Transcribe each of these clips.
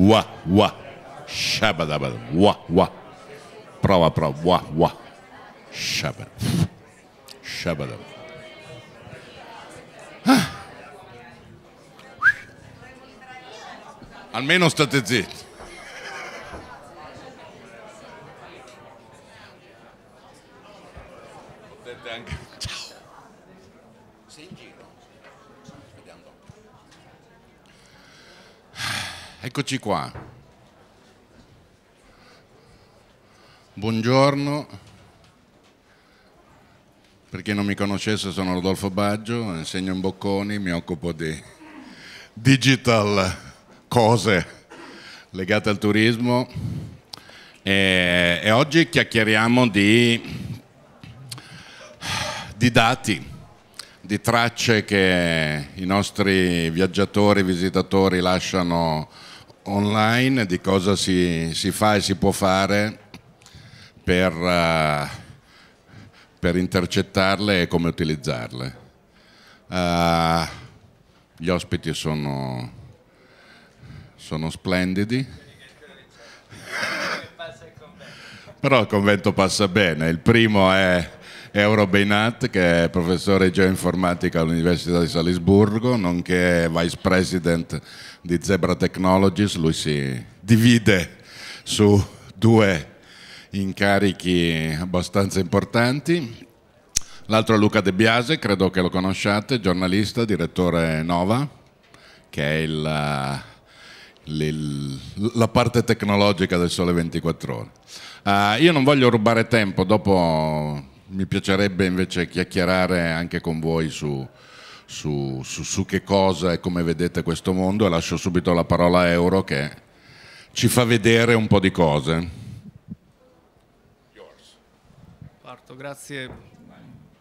wa wa shabadabad wa wa prova prova wa wa shabad shabadab almeno state zitti Eccoci qua. Buongiorno. Per chi non mi conoscesse sono Rodolfo Baggio, insegno in Bocconi, mi occupo di digital cose legate al turismo e, e oggi chiacchieriamo di, di dati di tracce che i nostri viaggiatori, visitatori lasciano online di cosa si, si, fa e si può fare per, uh, per intercettarle e come utilizzarle. Uh, gli ospiti sono, sono splendidi. Però il convento passa bene. Il primo è Euro Beinat, che è professore di geoinformatica all'Università di Salisburgo, nonché vice president di Zebra Technologies, lui si divide su due incarichi abbastanza importanti. L'altro è Luca De Biase, credo che lo conosciate, giornalista, direttore Nova, che è il, eh, il, la parte tecnologica del Sole 24 Ore. Uh, io non voglio rubare tempo, dopo mi piacerebbe invece chiacchierare anche con voi su, su, su, su che cosa e come vedete questo mondo e lascio subito la parola a Euro che ci fa vedere un po' di cose. Parto, grazie.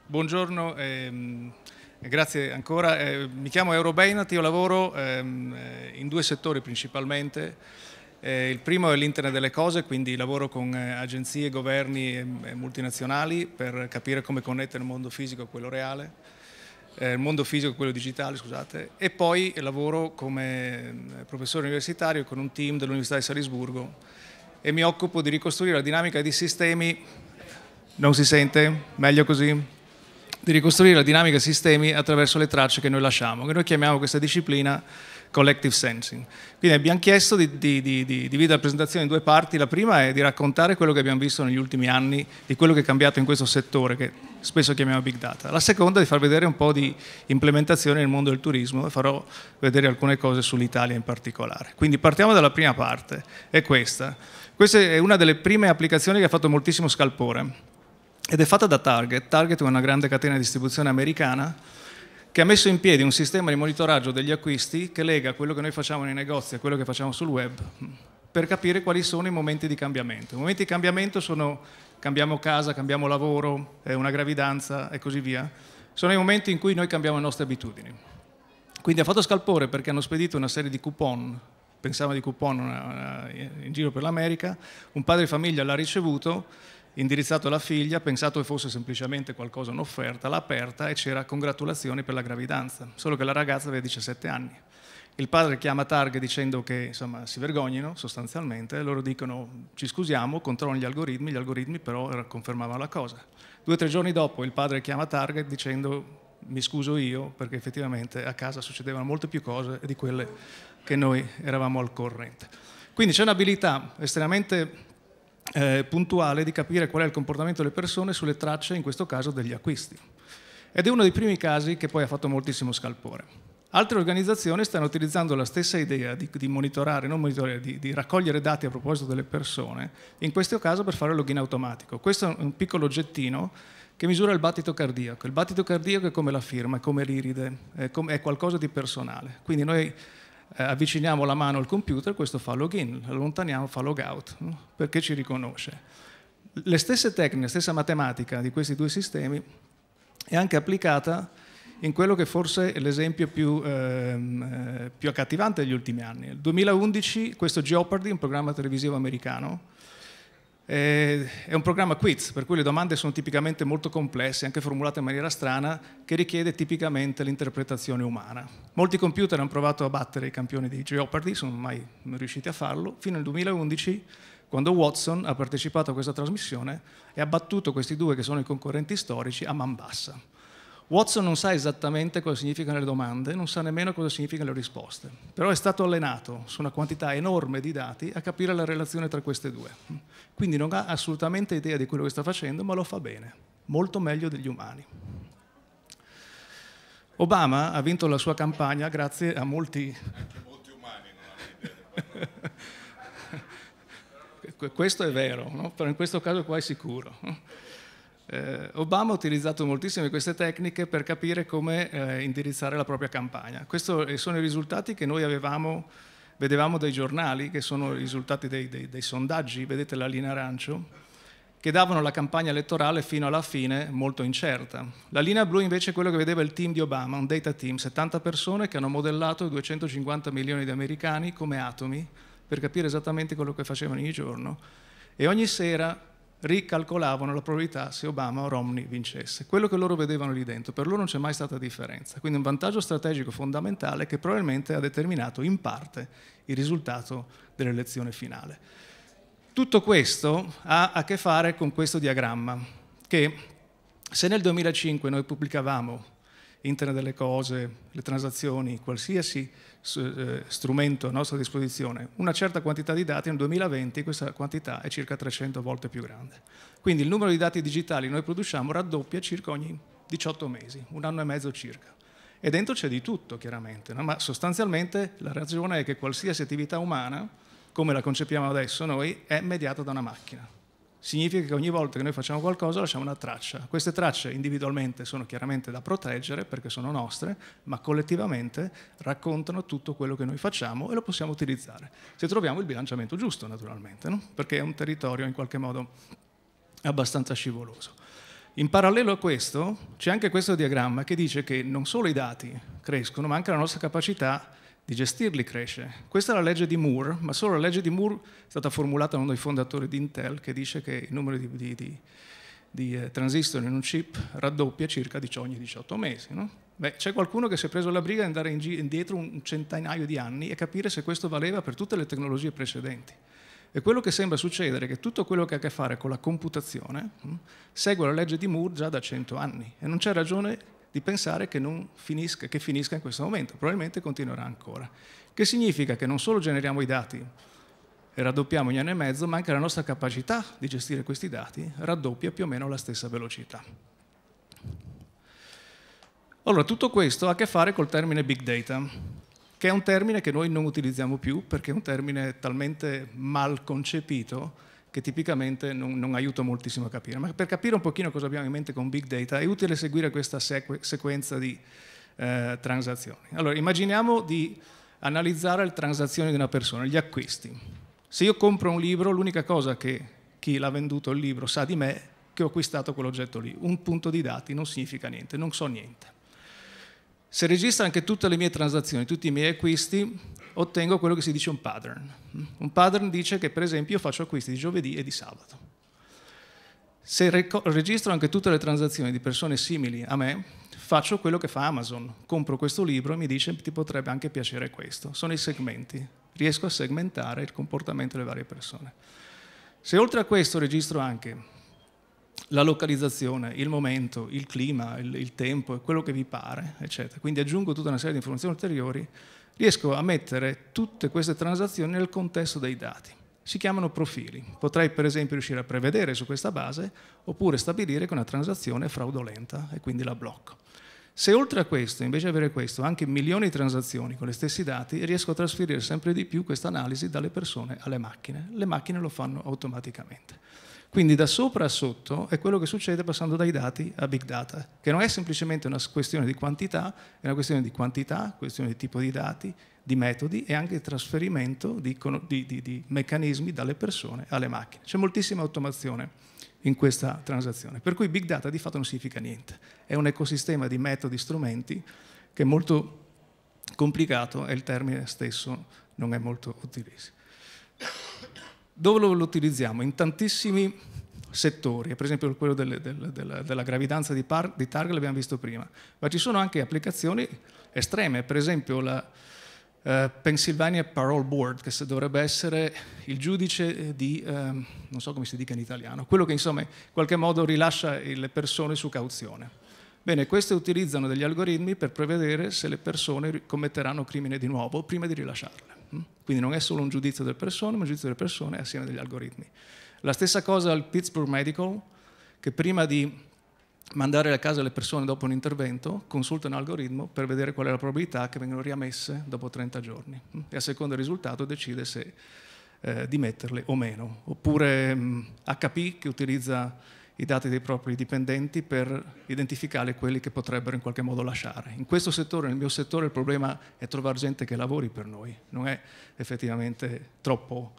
Buongiorno. Ehm... Grazie ancora. Eh, mi chiamo Euro Beinat, io lavoro ehm, eh, in due settori principalmente. Eh, il primo è l'internet delle cose, quindi lavoro con eh, agenzie, governi e, e multinazionali per capire come connettere il mondo fisico a quello reale eh, il mondo fisico e quello digitale, scusate, e poi lavoro come eh, professore universitario con un team dell'Università di Salisburgo e mi occupo di ricostruire la dinamica di sistemi, non si sente? Meglio così? Di ricostruire la dinamica di sistemi attraverso le tracce che noi lasciamo, che noi chiamiamo questa disciplina collective sensing. Quindi abbiamo chiesto di, di, di, di, dividere la presentazione in due parti. La prima è di raccontare quello che abbiamo visto negli ultimi anni, di quello che è cambiato in questo settore, che spesso chiamiamo big data. La seconda è di far vedere un po' di implementazione nel mondo del turismo e farò vedere alcune cose sull'Italia in particolare. Quindi partiamo dalla prima parte, è questa. Questa è una delle prime applicazioni che ha fatto moltissimo scalpore ed è fatta da Target. Target è una grande catena di distribuzione americana che ha messo in piedi un sistema di monitoraggio degli acquisti che lega quello che noi facciamo nei negozi a quello che facciamo sul web per capire quali sono i momenti di cambiamento. I momenti di cambiamento sono cambiamo casa, cambiamo lavoro, una gravidanza e così via. Sono i momenti in cui noi cambiamo le nostre abitudini. Quindi ha fatto scalpore perché hanno spedito una serie di coupon, pensavano di coupon eh, in giro per l'America, un padre di famiglia l'ha ricevuto indirizzato alla figlia, pensato che fosse semplicemente qualcosa, un'offerta, l'ha aperta e c'era congratulazioni per la gravidanza, solo che la ragazza aveva 17 anni. Il padre chiama Target dicendo che insomma, si vergognino sostanzialmente, e loro dicono ci scusiamo, controllano gli algoritmi, gli algoritmi però confermavano la cosa. Due o tre giorni dopo il padre chiama Target dicendo mi scuso io perché effettivamente a casa succedevano molte più cose di quelle che noi eravamo al corrente. Quindi c'è un'abilità estremamente eh, puntuale di capire qual è il comportamento delle persone sulle tracce, in questo caso degli acquisti. Ed è uno dei primi casi che poi ha fatto moltissimo scalpore. Altre organizzazioni stanno utilizzando la stessa idea di, di monitorare, non monitorare, di, di, raccogliere dati a proposito delle persone, in questo caso per fare il login automatico. Questo è un piccolo oggettino che misura il battito cardiaco. Il battito cardiaco è come la firma, è come l'iride, è, come, è qualcosa di personale. Quindi noi eh, avviciniamo la mano al computer, questo fa login, allontaniamo fa logout, no? perché ci riconosce. Le stesse tecniche, la stessa matematica di questi due sistemi è anche applicata in quello che forse è l'esempio più, ehm, eh, più accattivante degli ultimi anni. Nel 2011 questo Jeopardy, un programma televisivo americano, eh, è un programma quiz, per cui le domande sono tipicamente molto complesse, anche formulate in maniera strana, che richiede tipicamente l'interpretazione umana. Molti computer hanno provato a battere i campioni di Jeopardy, sono mai riusciti a farlo, fino al 2011, quando Watson ha partecipato a questa trasmissione e ha battuto questi due che sono i concorrenti storici a man bassa. Watson non sa esattamente cosa significano le domande, non sa nemmeno cosa significano le risposte, però è stato allenato su una quantità enorme di dati a capire la relazione tra queste due. Quindi non ha assolutamente idea di quello che sta facendo, ma lo fa bene, molto meglio degli umani. Obama ha vinto la sua campagna grazie a molti... Anche molti umani non hanno idea. questo è vero, no? però in questo caso qua è sicuro. Eh, Obama ha utilizzato moltissime queste tecniche per capire come eh, indirizzare la propria campagna. Questi eh, sono i risultati che noi avevamo, vedevamo dai giornali, che sono i risultati dei, dei, dei sondaggi, vedete la linea arancio, che davano la campagna elettorale fino alla fine molto incerta. La linea blu invece è quello che vedeva il team di Obama, un data team, 70 persone che hanno modellato 250 milioni di americani come atomi per capire esattamente quello che facevano ogni giorno e ogni sera ricalcolavano la probabilità se Obama o Romney vincesse. Quello che loro vedevano lì dentro, per loro non c'è mai stata differenza. Quindi un vantaggio strategico fondamentale che probabilmente ha determinato in parte il risultato dell'elezione finale. Tutto questo ha a che fare con questo diagramma, che se nel 2005 noi pubblicavamo Internet delle cose, le transazioni, qualsiasi eh, strumento a nostra disposizione una certa quantità di dati, nel 2020 questa quantità è circa 300 volte più grande. Quindi il numero di dati digitali che noi produciamo raddoppia circa ogni 18 mesi, un anno e mezzo circa. E dentro c'è di tutto, chiaramente, no? ma sostanzialmente la ragione è che qualsiasi attività umana, come la concepiamo adesso noi, è mediata da una macchina significa che ogni volta che noi facciamo qualcosa lasciamo una traccia. Queste tracce individualmente sono chiaramente da proteggere perché sono nostre, ma collettivamente raccontano tutto quello che noi facciamo e lo possiamo utilizzare. Se troviamo il bilanciamento giusto, naturalmente, no? perché è un territorio in qualche modo abbastanza scivoloso. In parallelo a questo c'è anche questo diagramma che dice che non solo i dati crescono, ma anche la nostra capacità di gestirli cresce. Questa è la legge di Moore, ma solo la legge di Moore è stata formulata da uno dei fondatori di Intel che dice che il numero di, di, di, di eh, transistor in un chip raddoppia circa ogni 18 mesi. No? Beh, c'è qualcuno che si è preso la briga di andare indietro un centinaio di anni e capire se questo valeva per tutte le tecnologie precedenti. E quello che sembra succedere è che tutto quello che ha a che fare con la computazione mh, hm, segue la legge di Moore già da 100 anni e non c'è ragione di pensare che, finisca, che finisca in questo momento, probabilmente continuerà ancora. Che significa che non solo generiamo i dati e raddoppiamo ogni anno e mezzo, ma anche la nostra capacità di gestire questi dati raddoppia più o meno alla stessa velocità. Allora, tutto questo ha a che fare col termine big data, che è un termine che noi non utilizziamo più perché è un termine talmente mal concepito che tipicamente non, non, aiuta moltissimo a capire. Ma per capire un pochino cosa abbiamo in mente con big data è utile seguire questa sequ sequenza di eh, transazioni. Allora, immaginiamo di analizzare le transazioni di una persona, gli acquisti. Se io compro un libro, l'unica cosa che chi l'ha venduto il libro sa di me è che ho acquistato quell'oggetto lì. Un punto di dati non significa niente, non so niente. Se registra anche tutte le mie transazioni, tutti i miei acquisti, ottengo quello che si dice un pattern. Un pattern dice che per esempio io faccio acquisti di giovedì e di sabato. Se registro anche tutte le transazioni di persone simili a me, faccio quello che fa Amazon. Compro questo libro e mi dice ti potrebbe anche piacere questo. Sono i segmenti. Riesco a segmentare il comportamento delle varie persone. Se oltre a questo registro anche la localizzazione, il momento, il clima, il, il tempo, quello che vi pare, eccetera. Quindi aggiungo tutta una serie di informazioni ulteriori, riesco a mettere tutte queste transazioni nel contesto dei dati. Si chiamano profili. Potrei per esempio riuscire a prevedere su questa base oppure stabilire che una transazione è fraudolenta e quindi la blocco. Se oltre a questo, invece di avere questo, anche milioni di transazioni con gli stessi dati, riesco a trasferire sempre di più questa analisi dalle persone alle macchine. Le macchine lo fanno automaticamente. Quindi da sopra a sotto è quello che succede passando dai dati a big data, che non è semplicemente una questione di quantità, è una questione di quantità, questione di tipo di dati, di metodi e anche di trasferimento di, di, di, di meccanismi dalle persone alle macchine. C'è moltissima automazione in questa transazione, per cui big data di fatto non significa niente, è un ecosistema di metodi, strumenti che è molto complicato e il termine stesso non è molto utilissimo dove lo utilizziamo? In tantissimi settori, per esempio quello delle, delle, della, della, gravidanza di, par, di targa l'abbiamo visto prima, ma ci sono anche applicazioni estreme, per esempio la eh, Pennsylvania Parole Board, che dovrebbe essere il giudice eh, di, eh, non so come si dica in italiano, quello che insomma in qualche modo rilascia le persone su cauzione. Bene, queste utilizzano degli algoritmi per prevedere se le persone commetteranno crimine di nuovo prima di rilasciarle. Mm? Quindi non è solo un giudizio delle persone, ma un giudizio delle persone assieme agli algoritmi. La stessa cosa al Pittsburgh Medical, che prima di mandare a casa le persone dopo un intervento, consulta un algoritmo per vedere qual è la probabilità che vengano riamesse dopo 30 giorni mm? e a seconda del risultato decide se eh, dimetterle o meno. Oppure mh, mm, HP che utilizza i dati dei propri dipendenti per identificare quelli che potrebbero in qualche modo lasciare. In questo settore, nel mio settore, il problema è trovare gente che lavori per noi, non è effettivamente troppo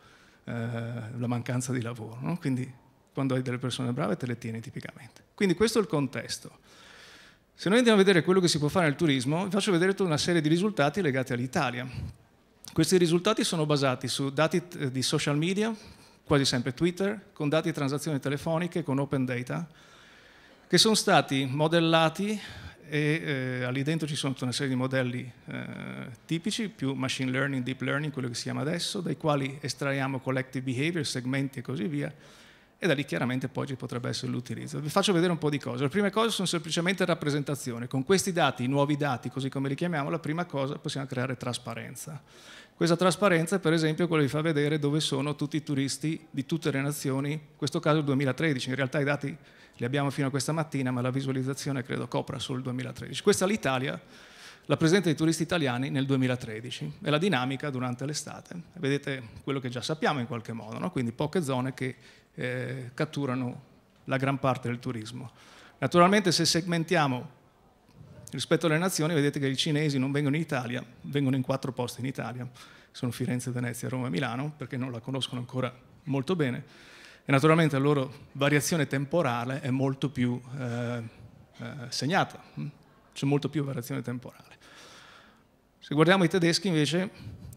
eh, la mancanza di lavoro. No? Quindi quando hai delle persone brave te le tieni tipicamente. Quindi questo è il contesto. Se noi andiamo a vedere quello che si può fare nel turismo, vi faccio vedere tutta una serie di risultati legati all'Italia. Questi risultati sono basati su dati eh, di social media, quasi sempre Twitter, con dati di transazioni telefoniche, con open data, che sono stati modellati e eh, lì dentro ci sono tutta una serie di modelli eh, tipici, più machine learning, deep learning, quello che si chiama adesso, dai quali estraiamo collective behavior, segmenti e così via, e da lì chiaramente poi ci potrebbe essere l'utilizzo. Vi faccio vedere un po' di cose. Le prime cose sono semplicemente rappresentazione. Con questi dati, i nuovi dati, così come li chiamiamo, la prima cosa possiamo creare trasparenza. Questa trasparenza, per esempio, è quella di far vedere dove sono tutti i turisti di tutte le nazioni, in questo caso il 2013, in realtà i dati li abbiamo fino a questa mattina, ma la visualizzazione credo copra solo il 2013. Questa è l'Italia, la presenza dei turisti italiani nel 2013 è la dinamica durante l'estate. Vedete quello che già sappiamo in qualche modo, no? quindi poche zone che eh, catturano la gran parte del turismo. Naturalmente se segmentiamo rispetto alle nazioni vedete che i cinesi non vengono in Italia, vengono in quattro posti in Italia, sono Firenze, Venezia, Roma e Milano, perché non la conoscono ancora molto bene, e naturalmente la loro variazione temporale è molto più eh, eh, segnata, mm? c'è molto più variazione temporale. Se guardiamo i tedeschi invece,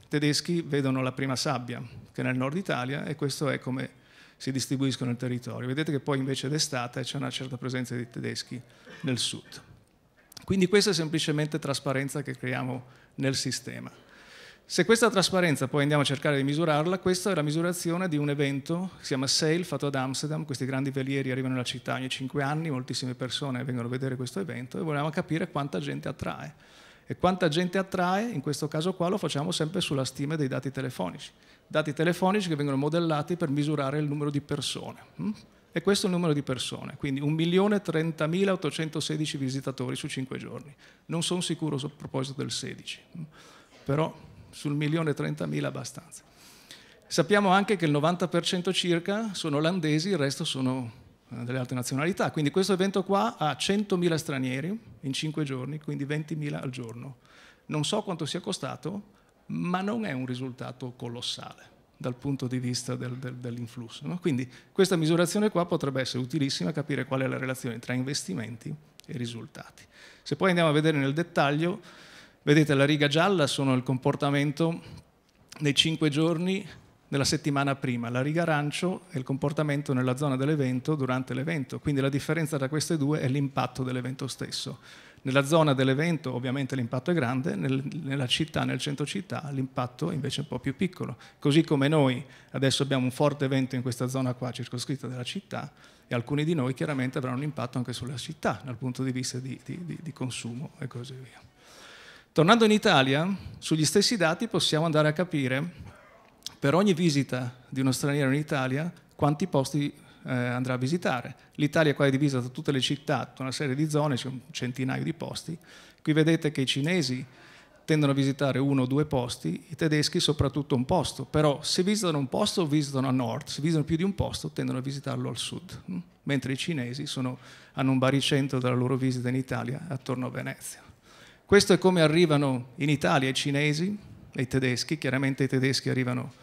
i tedeschi vedono la prima sabbia, che è nel nord Italia, e questo è come si distribuiscono il territorio. Vedete che poi invece d'estate c'è una certa presenza di tedeschi nel sud. Quindi questa è semplicemente trasparenza che creiamo nel sistema. Se questa trasparenza poi andiamo a cercare di misurarla, questa è la misurazione di un evento che si chiama Sale, fatto ad Amsterdam, questi grandi velieri arrivano nella città ogni 5 anni, moltissime persone vengono a vedere questo evento e vogliamo capire quanta gente attrae. E quanta gente attrae, in questo caso qua, lo facciamo sempre sulla stima dei dati telefonici. Dati telefonici che vengono modellati per misurare il numero di persone. Mm? E questo è il numero di persone, quindi 1.030.816 visitatori su 5 giorni. Non sono sicuro a proposito del 16, però sul 1.030.000 abbastanza. Sappiamo anche che il 90% circa sono olandesi, il resto sono eh, delle altre nazionalità. Quindi questo evento qua ha 100.000 stranieri in 5 giorni, quindi 20.000 al giorno. Non so quanto sia costato, ma non è un risultato colossale dal punto di vista del, del, dell'influsso. No? Quindi questa misurazione qua potrebbe essere utilissima a capire qual è la relazione tra investimenti e risultati. Se poi andiamo a vedere nel dettaglio, vedete la riga gialla sono il comportamento nei cinque giorni della settimana prima, la riga arancio è il comportamento nella zona dell'evento durante l'evento, quindi la differenza tra queste due è l'impatto dell'evento stesso nella zona dell'evento ovviamente l'impatto è grande, nel, nella città, nel centro città, l'impatto invece è un po' più piccolo. Così come noi adesso abbiamo un forte evento in questa zona qua, circoscritta della città, e alcuni di noi chiaramente avranno un impatto anche sulla città dal punto di vista di, di, di, di consumo e così via. Tornando in Italia, sugli stessi dati possiamo andare a capire per ogni visita di uno straniero in Italia quanti posti eh, andrà a visitare. L'Italia qua è divisa da tutte le città, tutta una serie di zone, c'è un centinaio di posti. Qui vedete che i cinesi tendono a visitare uno o due posti, i tedeschi soprattutto un posto, però se visitano un posto visitano a nord, se visitano più di un posto tendono a visitarlo al sud, hm? mentre i cinesi sono, hanno un baricentro della loro visita in Italia attorno a Venezia. Questo è come arrivano in Italia i cinesi e i tedeschi, chiaramente i tedeschi arrivano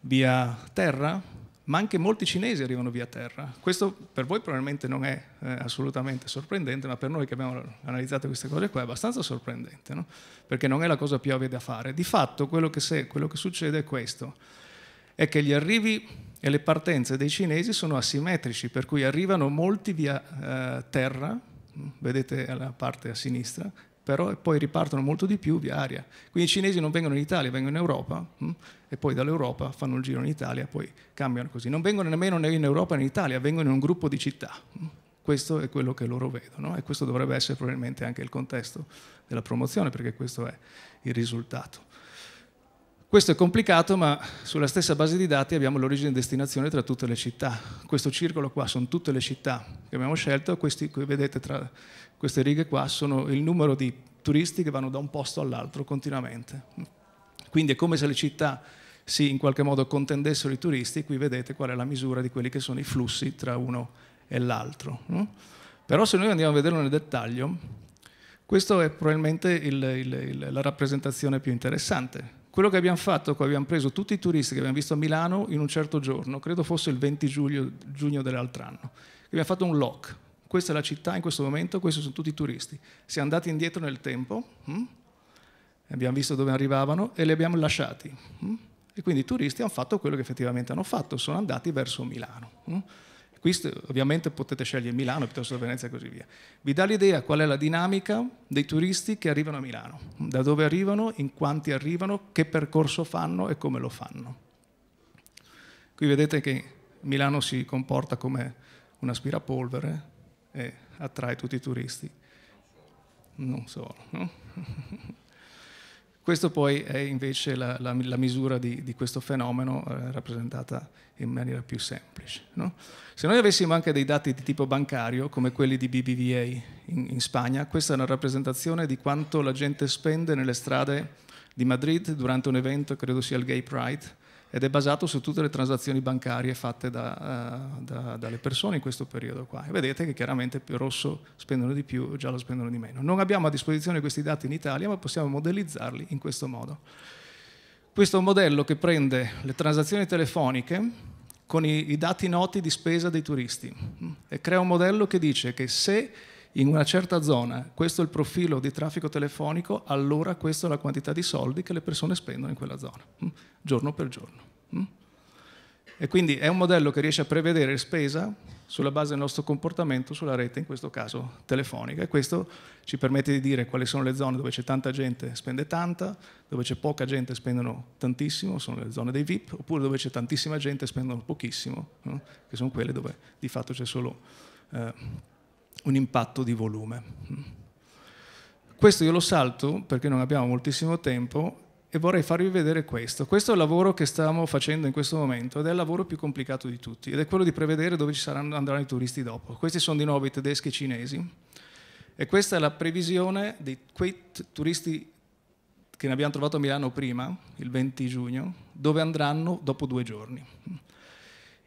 via terra, ma anche molti cinesi arrivano via terra. Questo per voi probabilmente non è eh, assolutamente sorprendente, ma per noi che abbiamo analizzato queste cose qua è abbastanza sorprendente, no? perché non è la cosa più avve da fare. Di fatto quello che, se, quello che succede è questo, è che gli arrivi e le partenze dei cinesi sono asimmetrici, per cui arrivano molti via eh, terra, vedete la parte a sinistra, però poi ripartono molto di più via aria. Quindi i cinesi non vengono in Italia, vengono in Europa hm? e poi dall'Europa fanno il giro in Italia, poi cambiano così. Non vengono nemmeno né in Europa né in Italia, vengono in un gruppo di città. Hm? Questo è quello che loro vedono e questo dovrebbe essere probabilmente anche il contesto della promozione perché questo è il risultato. Questo è complicato, ma sulla stessa base di dati abbiamo l'origine e destinazione tra tutte le città. Questo circolo qua sono tutte le città che abbiamo scelto, questi qui vedete tra queste righe qua sono il numero di turisti che vanno da un posto all'altro continuamente. Quindi è come se le città si in qualche modo contendessero i turisti, qui vedete qual è la misura di quelli che sono i flussi tra uno e l'altro. Però se noi andiamo a vederlo nel dettaglio, questa è probabilmente il, il, il, la rappresentazione più interessante quello che abbiamo fatto, che abbiamo preso tutti i turisti che abbiamo visto a Milano in un certo giorno, credo fosse il 20 giugno, giugno dell'altro anno, abbiamo fatto un lock. Questa è la città in questo momento, questi sono tutti i turisti. Siamo andati indietro nel tempo, hm? abbiamo visto dove arrivavano e li abbiamo lasciati. Hm? E quindi i turisti hanno fatto quello che effettivamente hanno fatto, sono andati verso Milano. Hm? Qui ovviamente potete scegliere Milano piuttosto che Venezia e così via. Vi dà l'idea qual è la dinamica dei turisti che arrivano a Milano, da dove arrivano, in quanti arrivano, che percorso fanno e come lo fanno. Qui vedete che Milano si comporta come un aspirapolvere e attrae tutti i turisti. Non solo, no? Questo poi è invece la, la, la misura di, di, questo fenomeno eh, rappresentata in maniera più semplice. No? Se noi avessimo anche dei dati di tipo bancario, come quelli di BBVA in, in, Spagna, questa è una rappresentazione di quanto la gente spende nelle strade di Madrid durante un evento, credo sia il Gay Pride, ed è basato su tutte le transazioni bancarie fatte da, eh, da, dalle persone in questo periodo qua. E vedete che chiaramente più rosso spendono di più, giallo spendono di meno. Non abbiamo a disposizione questi dati in Italia, ma possiamo modellizzarli in questo modo. Questo è un modello che prende le transazioni telefoniche con i, i dati noti di spesa dei turisti e crea un modello che dice che se in una certa zona questo è il profilo di traffico telefonico, allora questa è la quantità di soldi che le persone spendono in quella zona, mm? giorno per giorno. Mm? E quindi è un modello che riesce a prevedere spesa sulla base del nostro comportamento sulla rete, in questo caso telefonica, e questo ci permette di dire quali sono le zone dove c'è tanta gente spende tanta, dove c'è poca gente spendono tantissimo, sono le zone dei VIP, oppure dove c'è tantissima gente spendono pochissimo, no? Mm? che sono quelle dove di fatto c'è solo... Eh, un impatto di volume. Questo io lo salto perché non abbiamo moltissimo tempo e vorrei farvi vedere questo. Questo è il lavoro che stiamo facendo in questo momento ed è il lavoro più complicato di tutti ed è quello di prevedere dove ci saranno, andranno i turisti dopo. Questi sono di nuovo i tedeschi e i cinesi e questa è la previsione di quei turisti che ne abbiamo trovato a Milano prima, il 20 giugno, dove andranno dopo due giorni.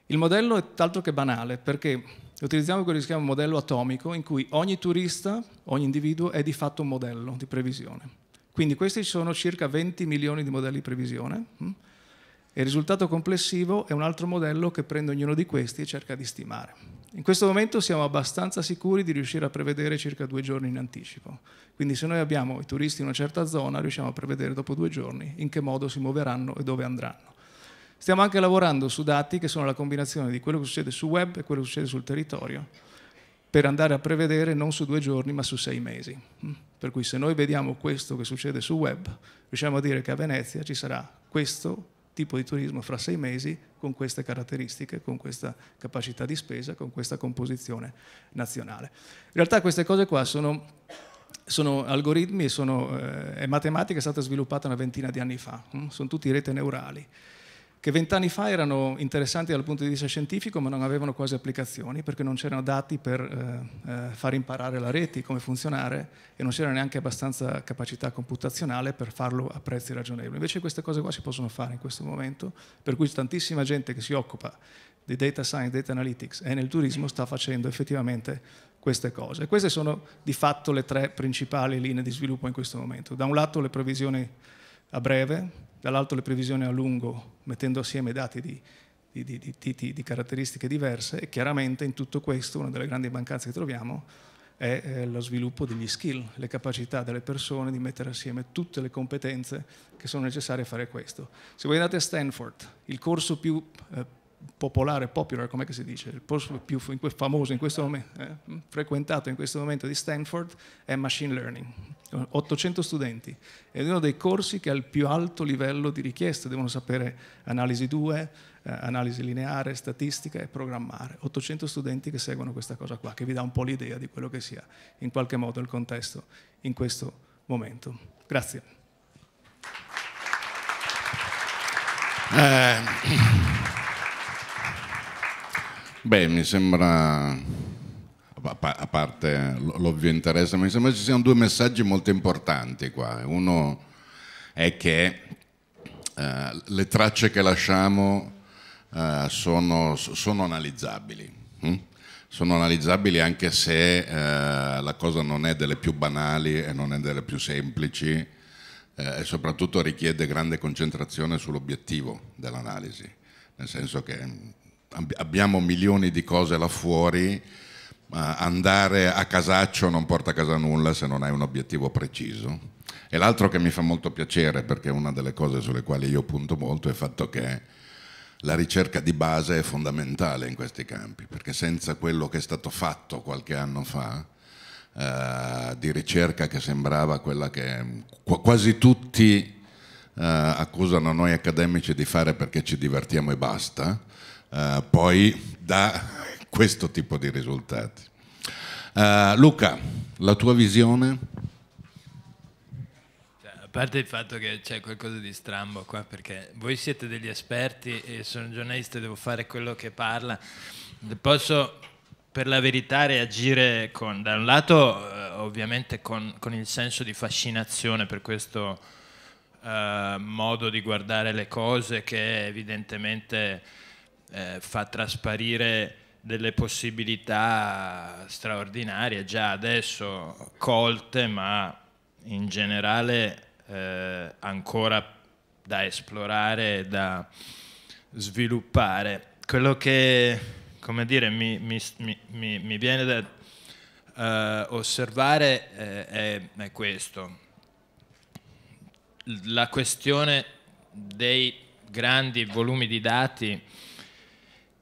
Il modello è altro che banale perché utilizziamo quello che si chiama modello atomico, in cui ogni turista, ogni individuo è di fatto un modello di previsione. Quindi questi sono circa 20 milioni di modelli di previsione mm? e il risultato complessivo è un altro modello che prende ognuno di questi e cerca di stimare. In questo momento siamo abbastanza sicuri di riuscire a prevedere circa due giorni in anticipo. Quindi se noi abbiamo i turisti in una certa zona, riusciamo a prevedere dopo due giorni in che modo si muoveranno e dove andranno. Stiamo anche lavorando su dati che sono la combinazione di quello che succede sul web e quello che succede sul territorio per andare a prevedere non su due giorni ma su sei mesi. Mm? Per cui se noi vediamo questo che succede sul web, riusciamo a dire che a Venezia ci sarà questo tipo di turismo fra sei mesi con queste caratteristiche, con questa capacità di spesa, con questa composizione nazionale. In realtà queste cose qua sono, sono algoritmi e sono, eh, è matematica è stata sviluppata una ventina di anni fa, mm? sono tutti rete neurali che vent'anni fa erano interessanti dal punto di vista scientifico ma non avevano quasi applicazioni perché non c'erano dati per eh, eh far imparare la rete, come funzionare e non c'era neanche abbastanza capacità computazionale per farlo a prezzi ragionevoli. Invece queste cose qua si possono fare in questo momento, per cui tantissima gente che si occupa di data science, data analytics e nel turismo sta facendo effettivamente queste cose. queste sono di fatto le tre principali linee di sviluppo in questo momento. Da un lato le previsioni a breve, dall'alto le previsioni a lungo, mettendo assieme dati di, di, di, di, caratteristiche diverse e chiaramente in tutto questo una delle grandi mancanze che troviamo è eh, lo sviluppo degli skill, le capacità delle persone di mettere assieme tutte le competenze che sono necessarie a fare questo. Se voi andate a Stanford, il corso più eh, popolare, popular, come si dice, il corso più famoso in questo momento, eh, frequentato in questo momento di Stanford è Machine Learning 800 studenti, ed è uno dei corsi che ha il più alto livello di richieste, devono sapere analisi 2, eh, analisi lineare, statistica e programmare. 800 studenti che seguono questa cosa qua, che vi dà un po' l'idea di quello che sia in qualche modo il contesto in questo momento. Grazie. Eh, beh, mi sembra a parte l'ovvio interesse, ma mi sembra ci siano due messaggi molto importanti qua. Uno è che eh, le tracce che lasciamo eh, sono, sono, analizzabili. Hm? Sono analizzabili anche se eh, la cosa non è delle più banali e non è delle più semplici eh, e soprattutto richiede grande concentrazione sull'obiettivo dell'analisi, nel senso che mm, abbiamo milioni di cose là fuori andare a casaccio non porta a casa nulla se non hai un obiettivo preciso. E l'altro che mi fa molto piacere, perché è una delle cose sulle quali io punto molto, è il fatto che la ricerca di base è fondamentale in questi campi, perché senza quello che è stato fatto qualche anno fa, eh, di ricerca che sembrava quella che quasi tutti eh, accusano noi accademici di fare perché ci divertiamo e basta, eh, poi da questo tipo di risultati. Uh, Luca, la tua visione? Cioè, a parte il fatto che c'è qualcosa di strambo qua, perché voi siete degli esperti e sono giornalista e devo fare quello che parla, posso per la verità reagire con, da un lato eh, ovviamente con, con, il senso di fascinazione per questo eh, modo di guardare le cose che evidentemente eh, fa trasparire delle possibilità straordinarie già adesso colte ma in generale eh, ancora da esplorare e da sviluppare. Quello che come dire, mi, mi, mi, mi viene da eh, osservare eh, è, è questo. La questione dei grandi volumi di dati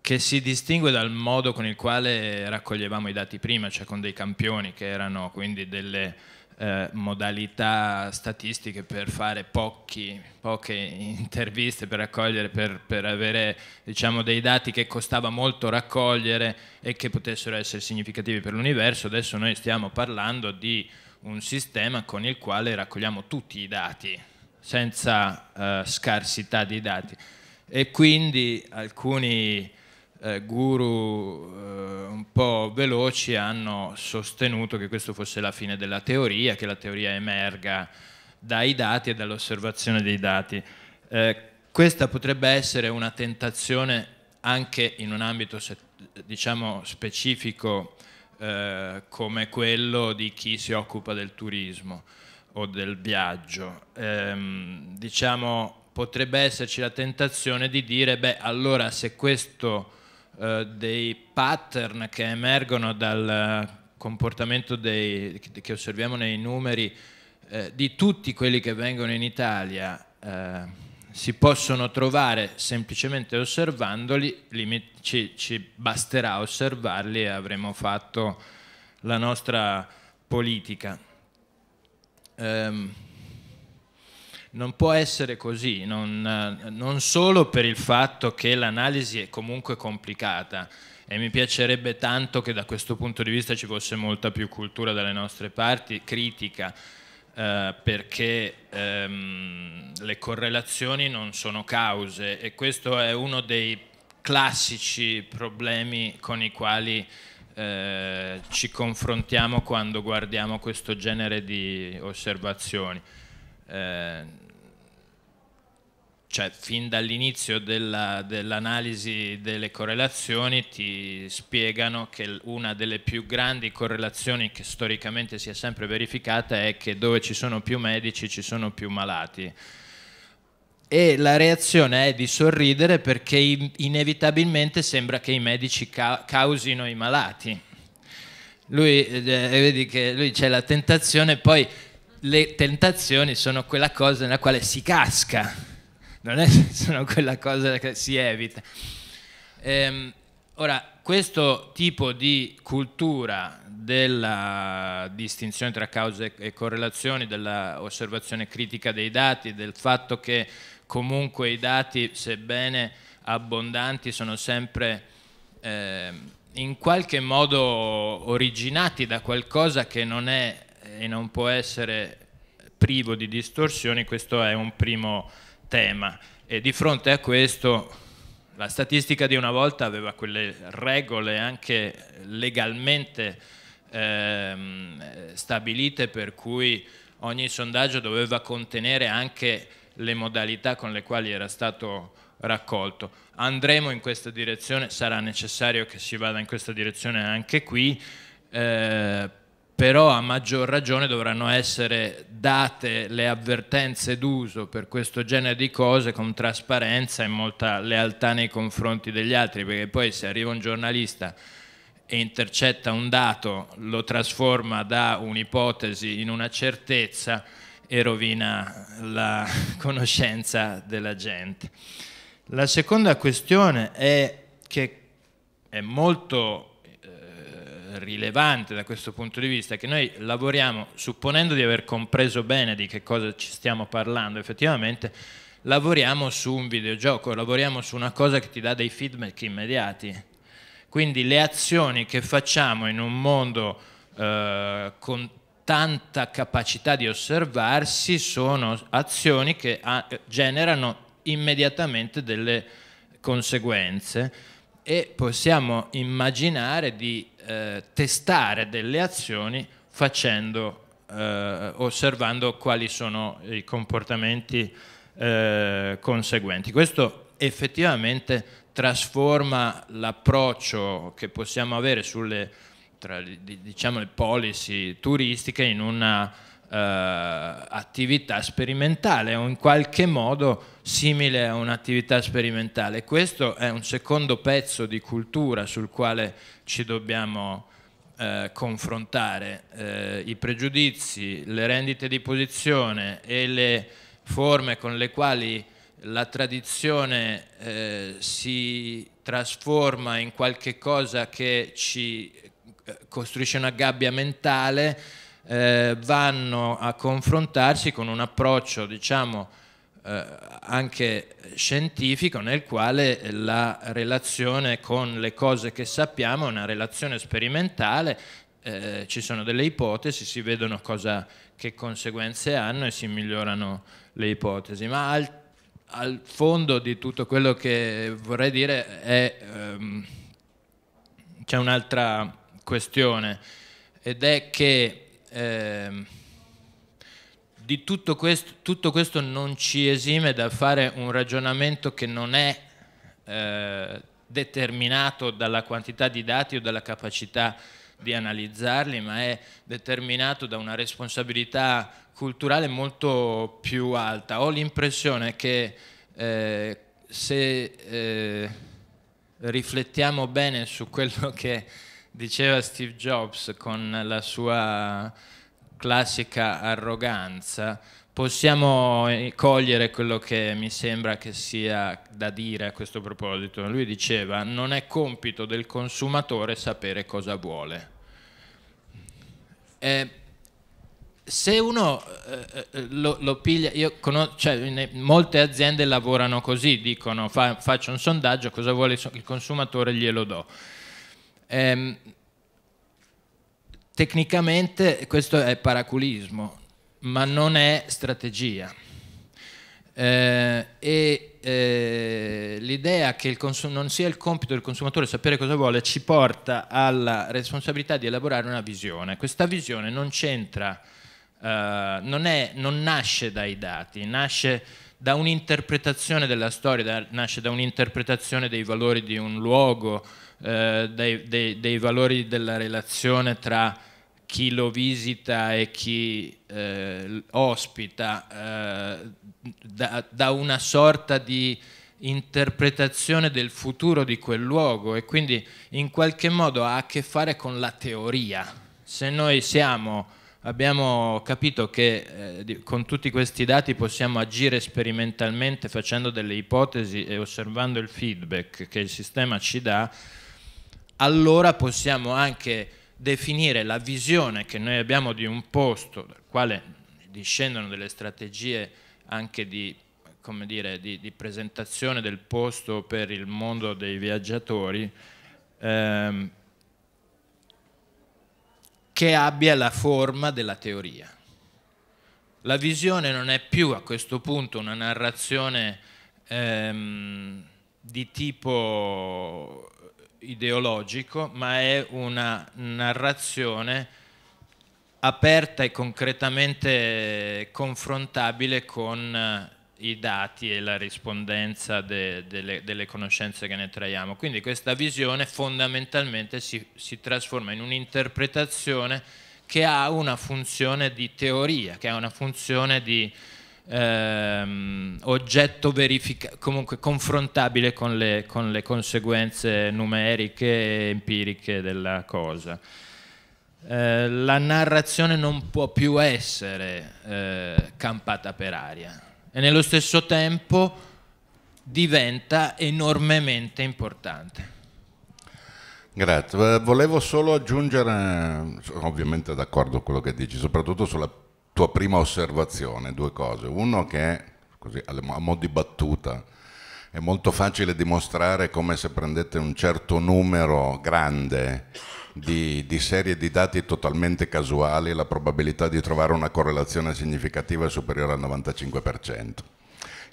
che si distingue dal modo con il quale raccoglievamo i dati prima, cioè con dei campioni che erano quindi delle eh, modalità statistiche per fare pochi, poche interviste, per raccogliere, per, per avere diciamo, dei dati che costava molto raccogliere e che potessero essere significativi per l'universo. Adesso noi stiamo parlando di un sistema con il quale raccogliamo tutti i dati, senza eh, scarsità di dati. E quindi alcuni eh, guru eh, un po' veloci hanno sostenuto che questo fosse la fine della teoria, che la teoria emerga dai dati e dall'osservazione dei dati. Eh, questa potrebbe essere una tentazione anche in un ambito diciamo, specifico eh, come quello di chi si occupa del turismo o del viaggio. Ehm, diciamo, potrebbe esserci la tentazione di dire, beh, allora se questo eh, dei pattern che emergono dal eh, comportamento dei, che osserviamo nei numeri eh, di tutti quelli che vengono in Italia eh, si possono trovare semplicemente osservandoli, limit, ci, ci, basterà osservarli e avremo fatto la nostra politica. Um, non può essere così, non, non solo per il fatto che l'analisi è comunque complicata e mi piacerebbe tanto che da questo punto di vista ci fosse molta più cultura dalle nostre parti, critica, eh, perché ehm, le correlazioni non sono cause e questo è uno dei classici problemi con i quali eh, ci confrontiamo quando guardiamo questo genere di osservazioni. Eh, cioè fin dall'inizio dell'analisi delle correlazioni ti spiegano che una delle più grandi correlazioni che storicamente si è sempre verificata è che dove ci sono più medici ci sono più malati. E la reazione è di sorridere perché inevitabilmente sembra che i medici ca causino i malati. Lui, eh, eh, vedi che lui c'è la tentazione, poi le tentazioni sono quella cosa nella quale si casca non è, sono quella cosa che si evita. Ehm, ora, questo tipo di cultura della distinzione tra cause e correlazioni, dell'osservazione critica dei dati, del fatto che comunque i dati, sebbene abbondanti, sono sempre eh, in qualche modo originati da qualcosa che non è e non può essere privo di distorsioni, questo è un primo tema e di fronte a questo la statistica di una volta aveva quelle regole anche legalmente ehm, stabilite per cui ogni sondaggio doveva contenere anche le modalità con le quali era stato raccolto. Andremo in questa direzione, sarà necessario che si vada in questa direzione anche qui. Eh, però a maggior ragione dovranno essere date le avvertenze d'uso per questo genere di cose con trasparenza e molta lealtà nei confronti degli altri, perché poi se arriva un giornalista e intercetta un dato, lo trasforma da un'ipotesi in una certezza e rovina la conoscenza della gente. La seconda questione è che è molto rilevante da questo punto di vista che noi lavoriamo, supponendo di aver compreso bene di che cosa ci stiamo parlando, effettivamente lavoriamo su un videogioco, lavoriamo su una cosa che ti dà dei feedback immediati. Quindi le azioni che facciamo in un mondo eh, con tanta capacità di osservarsi sono azioni che ah, generano immediatamente delle conseguenze e possiamo immaginare di eh, testare delle azioni facendo, eh, osservando quali sono i comportamenti eh, conseguenti. Questo effettivamente trasforma l'approccio che possiamo avere sulle tra, diciamo, le policy turistiche in una eh, attività sperimentale o in qualche modo simile a un'attività sperimentale. Questo è un secondo pezzo di cultura sul quale ci dobbiamo eh, confrontare. Eh, I pregiudizi, le rendite di posizione e le forme con le quali la tradizione eh, si trasforma in qualche cosa che ci eh, costruisce una gabbia mentale eh, vanno a confrontarsi con un approccio diciamo eh, anche scientifico nel quale la relazione con le cose che sappiamo è una relazione sperimentale, eh, ci sono delle ipotesi, si vedono cosa, che conseguenze hanno e si migliorano le ipotesi, ma al, al fondo di tutto quello che vorrei dire è ehm, c'è un'altra questione ed è che Ehm, di tutto questo, tutto questo, non ci esime dal fare un ragionamento che non è eh, determinato dalla quantità di dati o dalla capacità di analizzarli, ma è determinato da una responsabilità culturale molto più alta. Ho l'impressione che eh, se eh, riflettiamo bene su quello che Diceva Steve Jobs con la sua classica arroganza, possiamo eh, cogliere quello che mi sembra che sia da dire a questo proposito. Lui diceva non è compito del consumatore sapere cosa vuole. E eh, se uno eh, eh, lo, lo, piglia, cioè, molte aziende lavorano così, dicono fa, faccio un sondaggio, cosa vuole il consumatore, glielo do. Ehm, tecnicamente questo è paraculismo, ma non è strategia. Eh, e eh, l'idea che non sia il compito del consumatore sapere cosa vuole ci porta alla responsabilità di elaborare una visione. Questa visione non c'entra, eh, non, non, nasce dai dati, nasce da un'interpretazione della storia, da, nasce da un'interpretazione dei valori di un luogo, eh, dei, dei, dei, valori della relazione tra chi lo visita e chi eh, ospita, eh, da, da, una sorta di interpretazione del futuro di quel luogo e quindi in qualche modo ha a che fare con la teoria. Se noi siamo, abbiamo capito che eh, con tutti questi dati possiamo agire sperimentalmente facendo delle ipotesi e osservando il feedback che il sistema ci dà, allora possiamo anche definire la visione che noi abbiamo di un posto dal quale discendono delle strategie anche di, dire, di, di presentazione del posto per il mondo dei viaggiatori, ehm, che abbia la forma della teoria. La visione non è più a questo punto una narrazione ehm, di tipo ideologico, ma è una narrazione aperta e concretamente confrontabile con eh, i dati e la rispondenza de, delle, delle, conoscenze che ne traiamo. Quindi questa visione fondamentalmente si, si trasforma in un'interpretazione che ha una funzione di teoria, che ha una funzione di ehm, oggetto comunque confrontabile con le, con le, conseguenze numeriche e empiriche della cosa. Eh, la narrazione non può più essere eh, campata per aria e nello stesso tempo diventa enormemente importante. Grazie, volevo solo aggiungere, sono eh, ovviamente d'accordo con quello che dici, soprattutto sulla tua prima osservazione, due cose. Uno che, così, a mo' di battuta, è molto facile dimostrare come se prendete un certo numero grande di, di, serie di dati totalmente casuali la probabilità di trovare una correlazione significativa è superiore al 95%,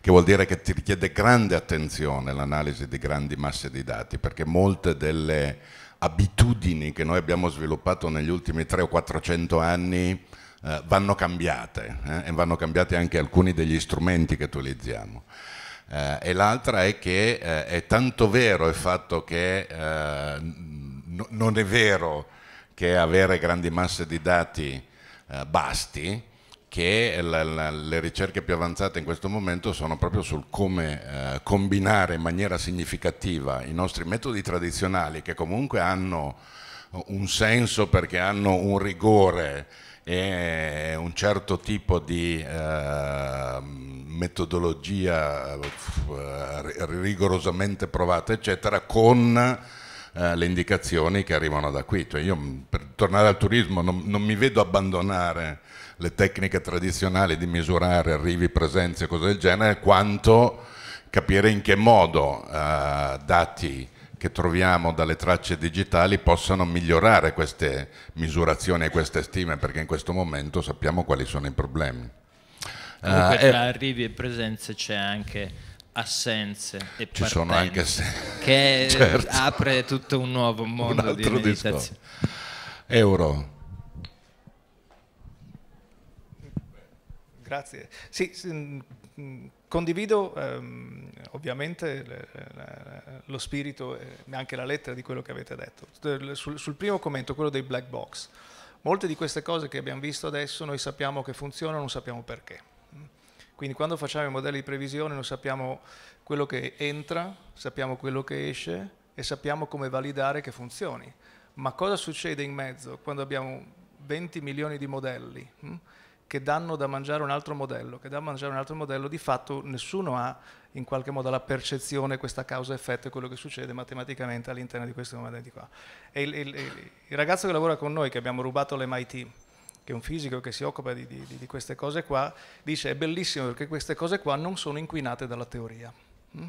che vuol dire che ti richiede grande attenzione l'analisi di grandi masse di dati, perché molte delle abitudini che noi abbiamo sviluppato negli ultimi 300 o 400 anni eh, vanno cambiate eh, e vanno cambiati anche alcuni degli strumenti che utilizziamo. Eh, e l'altra è che eh, è tanto vero il fatto che eh, no, non è vero che avere grandi masse di dati eh, basti, che la, la, le ricerche più avanzate in questo momento sono proprio sul come eh, combinare in maniera significativa i nostri metodi tradizionali che comunque hanno un senso perché hanno un rigore e un certo tipo di ehm, eh, metodologia rigorosamente provata, eccetera, con eh, le indicazioni che arrivano da qui. Cioè io, per tornare al turismo, non, non, mi vedo abbandonare le tecniche tradizionali di misurare arrivi, presenze e cose del genere, quanto capire in che modo eh, dati che troviamo dalle tracce digitali possano migliorare queste misurazioni e queste stime, perché in questo momento sappiamo quali sono i problemi. Comunque, tra e... Eh, eh, arrivi e presenze c'è anche assenze e ci sono anche se... che certo. apre tutto un nuovo mondo un di meditazione. Discorso. Euro. Grazie. Sì, sì mm, mm, condivido ehm, ovviamente le, le, lo spirito e anche la lettera di quello che avete detto. Sul, sul, primo commento, quello dei black box, molte di queste cose che abbiamo visto adesso noi sappiamo che funzionano, non sappiamo perché. Quindi quando facciamo i modelli di previsione non sappiamo quello che entra, sappiamo quello che esce e sappiamo come validare che funzioni. Ma cosa succede in mezzo quando abbiamo 20 milioni di modelli? Hm? che danno da mangiare un altro modello, che dà da mangiare un altro modello, di fatto nessuno ha in qualche modo la percezione, questa causa-effetto e quello che succede matematicamente all'interno di questi modelli qua. Il, il, il, ragazzo che lavora con noi, che abbiamo rubato l'MIT, che è un fisico che si occupa di, di, di queste cose qua, dice è bellissimo perché queste cose qua non sono inquinate dalla teoria. Mm,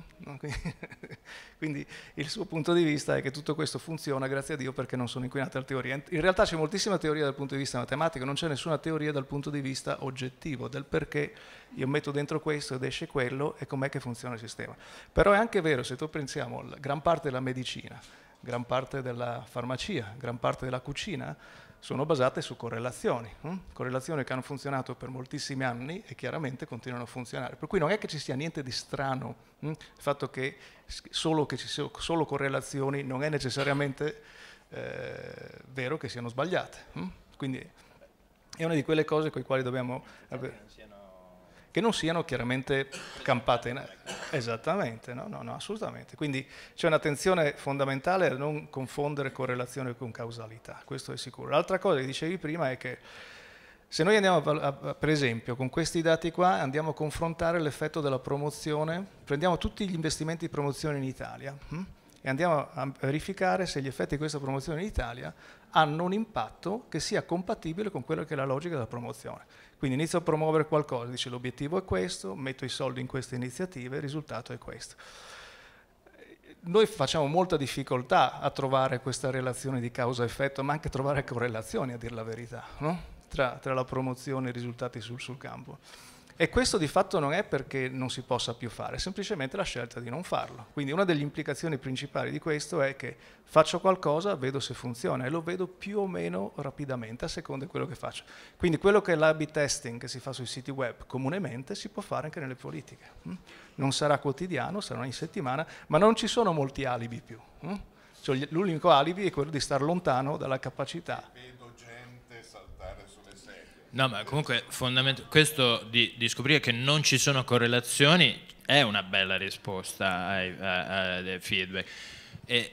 quindi il suo punto di vista è che tutto questo funziona grazie a Dio perché non sono inquinate da teorie. In realtà c'è moltissima teoria dal punto di vista matematico, non c'è nessuna teoria dal punto di vista oggettivo, del perché io metto dentro questo ed esce quello e com'è che funziona il sistema. Però è anche vero, se tu pensiamo, gran parte della medicina, gran parte della farmacia, gran parte della cucina, sono basate su correlazioni, hm? correlazioni che hanno funzionato per moltissimi anni e chiaramente continuano a funzionare. Per cui non è che ci sia niente di strano hm? il fatto che solo, che ci sia, solo correlazioni non è necessariamente eh, vero che siano sbagliate. Hm? Quindi è una di quelle cose con le quali dobbiamo... Avere che non siano chiaramente campate in aria. Esattamente, no, no, no, assolutamente. Quindi c'è un'attenzione fondamentale a non confondere correlazione con causalità, questo è sicuro. L'altra cosa che dicevi prima è che se noi andiamo, a, a, per esempio, con questi dati qua, andiamo a confrontare l'effetto della promozione, prendiamo tutti gli investimenti di promozione in Italia hm? e andiamo a verificare se gli effetti di questa promozione in Italia hanno un impatto che sia compatibile con quella che è la logica della promozione. Quindi inizio a promuovere qualcosa, dice l'obiettivo è questo, metto i soldi in queste iniziative, il risultato è questo. Noi facciamo molta difficoltà a trovare questa relazione di causa-effetto, ma anche a trovare correlazioni, a dire la verità, no? tra, tra, la promozione e i risultati sul, sul campo. E questo di fatto non è perché non si possa più fare, è semplicemente la scelta di non farlo. Quindi una delle implicazioni principali di questo è che faccio qualcosa, vedo se funziona e lo vedo più o meno rapidamente a seconda di quello che faccio. Quindi quello che è l'habit testing che si fa sui siti web comunemente si può fare anche nelle politiche. Hm? Non sarà quotidiano, sarà ogni settimana, ma non ci sono molti alibi più. Hm? Cioè, l'unico alibi è quello di stare lontano dalla capacità. No, ma comunque fondament- questo di, di, scoprire che non ci sono correlazioni è una bella risposta ai, a, a feedback. E,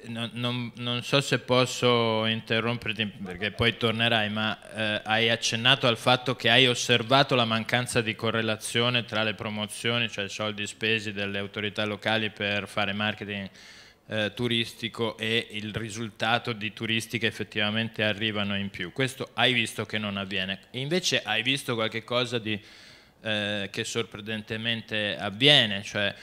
eh, non, non, non, so se posso interromperti perché poi tornerai, ma eh, hai accennato al fatto che hai osservato la mancanza di correlazione tra le promozioni, cioè i soldi spesi dalle autorità locali per fare marketing eh, turistico e il risultato di turisti che effettivamente arrivano in più. Questo hai visto che non avviene. invece hai visto qualcosa di, eh, che sorprendentemente avviene, cioè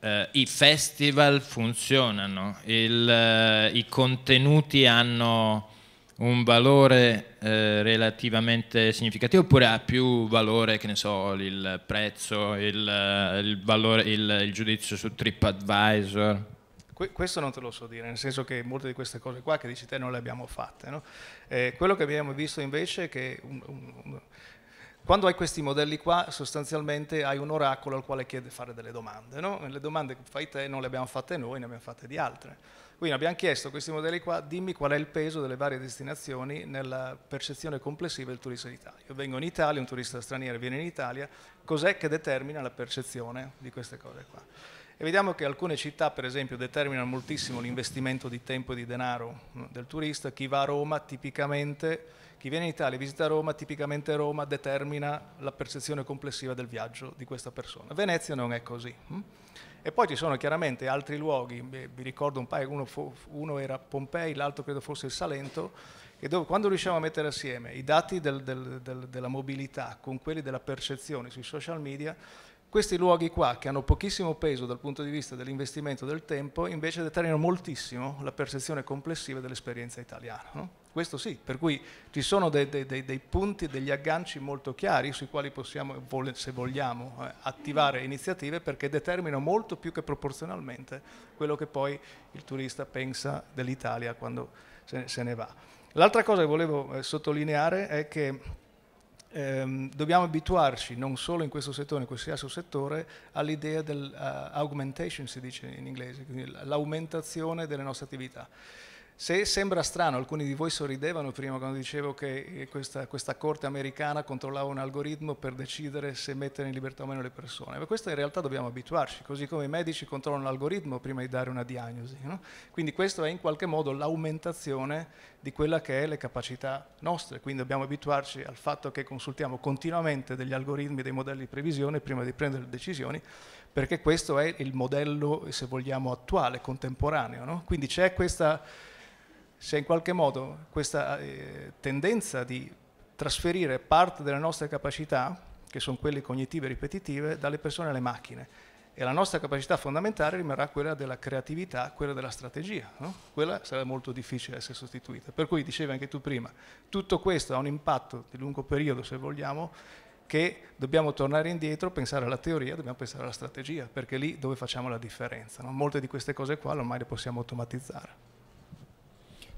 eh, i festival funzionano, il, eh, i contenuti hanno un valore eh, relativamente significativo oppure ha più valore, che ne so, il prezzo, il, eh, il, valore, il giudizio su TripAdvisor? Que questo non te lo so dire, nel senso che molte di queste cose qua che dici te non le abbiamo fatte. No? Eh, quello che abbiamo visto invece è che un, un, un, quando hai questi modelli qua sostanzialmente hai un oracolo al quale chiede fare delle domande. No? Le domande che fai te non le abbiamo fatte noi, ne abbiamo fatte di altre. Quindi abbiamo chiesto a questi modelli qua, dimmi qual è il peso delle varie destinazioni nella percezione complessiva del turista in Italia. Io vengo in Italia, un turista straniero viene in Italia, cos'è che determina la percezione di queste cose qua? E vediamo che alcune città, per esempio, determinano moltissimo l'investimento di tempo e di denaro mm, del turista. Chi va a Roma tipicamente, chi viene in Italia e visita Roma, tipicamente Roma determina la percezione complessiva del viaggio di questa persona. Venezia non è così. Mm? E poi ci sono chiaramente altri luoghi, vi ricordo un paio, uno, fu, uno era Pompei, l'altro credo fosse il Salento, e dove, quando riusciamo a mettere assieme i dati del, del, del, della mobilità con quelli della percezione sui social media, questi luoghi qua, che hanno pochissimo peso dal punto di vista dell'investimento del tempo, invece determinano moltissimo la percezione complessiva dell'esperienza italiana. No? Questo sì, per cui ci sono dei, dei, dei, dei, punti, degli agganci molto chiari sui quali possiamo, se vogliamo, eh, attivare iniziative perché determinano molto più che proporzionalmente quello che poi il turista pensa dell'Italia quando se, se ne va. L'altra cosa che volevo eh, sottolineare è che ehm, dobbiamo abituarci, non solo in questo settore, in qualsiasi altro settore, all'idea dell'augmentation, eh, uh, si dice in inglese, quindi l'aumentazione delle nostre attività. Se sembra strano, alcuni di voi sorridevano prima quando dicevo che eh, questa, questa corte americana controllava un algoritmo per decidere se mettere in libertà o meno le persone. Ma questo in realtà dobbiamo abituarci, così come i medici controllano l'algoritmo prima di dare una diagnosi. No? Quindi questo è in qualche modo l'aumentazione di quella che è le capacità nostre. Quindi dobbiamo abituarci al fatto che consultiamo continuamente degli algoritmi, dei modelli di previsione prima di prendere decisioni, perché questo è il modello, se vogliamo, attuale, contemporaneo. No? Quindi c'è questa se in qualche modo questa eh, tendenza di trasferire parte delle nostre capacità, che sono quelle cognitive e ripetitive, dalle persone alle macchine. E la nostra capacità fondamentale rimarrà quella della creatività, quella della strategia. No? Quella sarà molto difficile essere sostituita. Per cui, dicevi anche tu prima, tutto questo ha un impatto di lungo periodo, se vogliamo, che dobbiamo tornare indietro, pensare alla teoria, dobbiamo pensare alla strategia, perché lì dove facciamo la differenza. No? Molte di queste cose qua ormai le possiamo automatizzare.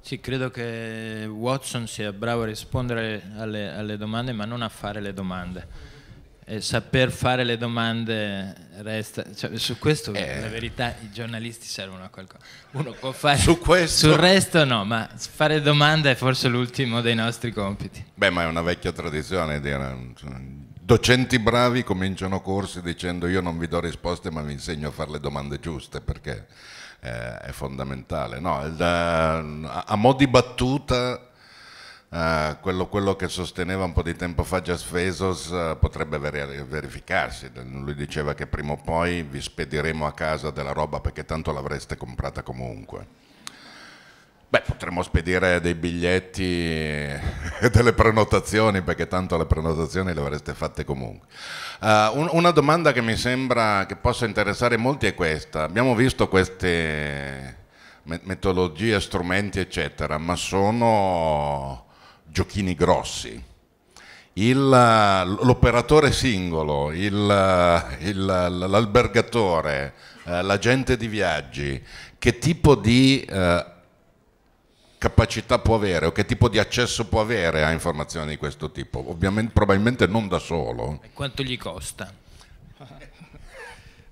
Sì, credo che Watson sia bravo a rispondere alle, alle domande, ma non a fare le domande. E saper fare le domande resta cioè, su questo eh. la verità i giornalisti servono a qualcosa uno può fare su questo sul resto no ma fare domande è forse l'ultimo dei nostri compiti beh ma è una vecchia tradizione dire docenti bravi cominciano corsi dicendo io non vi do risposte ma vi insegno a fare le domande giuste perché eh, è fondamentale. No, il, a, eh, a mo' di battuta Uh, quello, quello, che sosteneva un po' di tempo fa Jeff Bezos uh, potrebbe ver verificarsi. Lui diceva che prima o poi vi spediremo a casa della roba perché tanto l'avreste comprata comunque. Beh, potremmo spedire dei biglietti e delle prenotazioni, perché tanto le prenotazioni le avreste fatte comunque. Uh, un, una domanda che mi sembra che possa interessare molti è questa. Abbiamo visto queste metodologie, strumenti, eccetera, ma sono giochini grossi. Il, l'operatore singolo, il, il, l'albergatore, eh, l'agente di viaggi, che tipo di... Uh, capacità può avere o che tipo di accesso può avere a informazioni di questo tipo? Ovviamente, probabilmente non da solo. E quanto gli costa?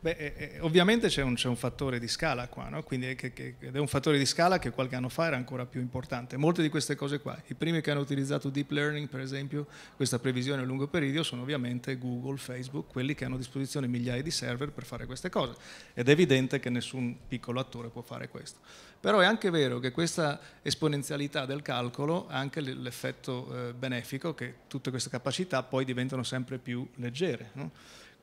Beh, eh, eh, ovviamente c'è un, un, fattore di scala qua, no? Quindi, che, che, ed è un fattore di scala che qualche anno fa era ancora più importante. Molte di queste cose qua, i primi che hanno utilizzato deep learning, per esempio, questa previsione a lungo periodo, sono ovviamente Google, Facebook, quelli che hanno a disposizione migliaia di server per fare queste cose. Ed è evidente che nessun piccolo attore può fare questo. Però è anche vero che questa esponenzialità del calcolo ha anche l'effetto eh, benefico che tutte queste capacità poi diventano sempre più leggere. No?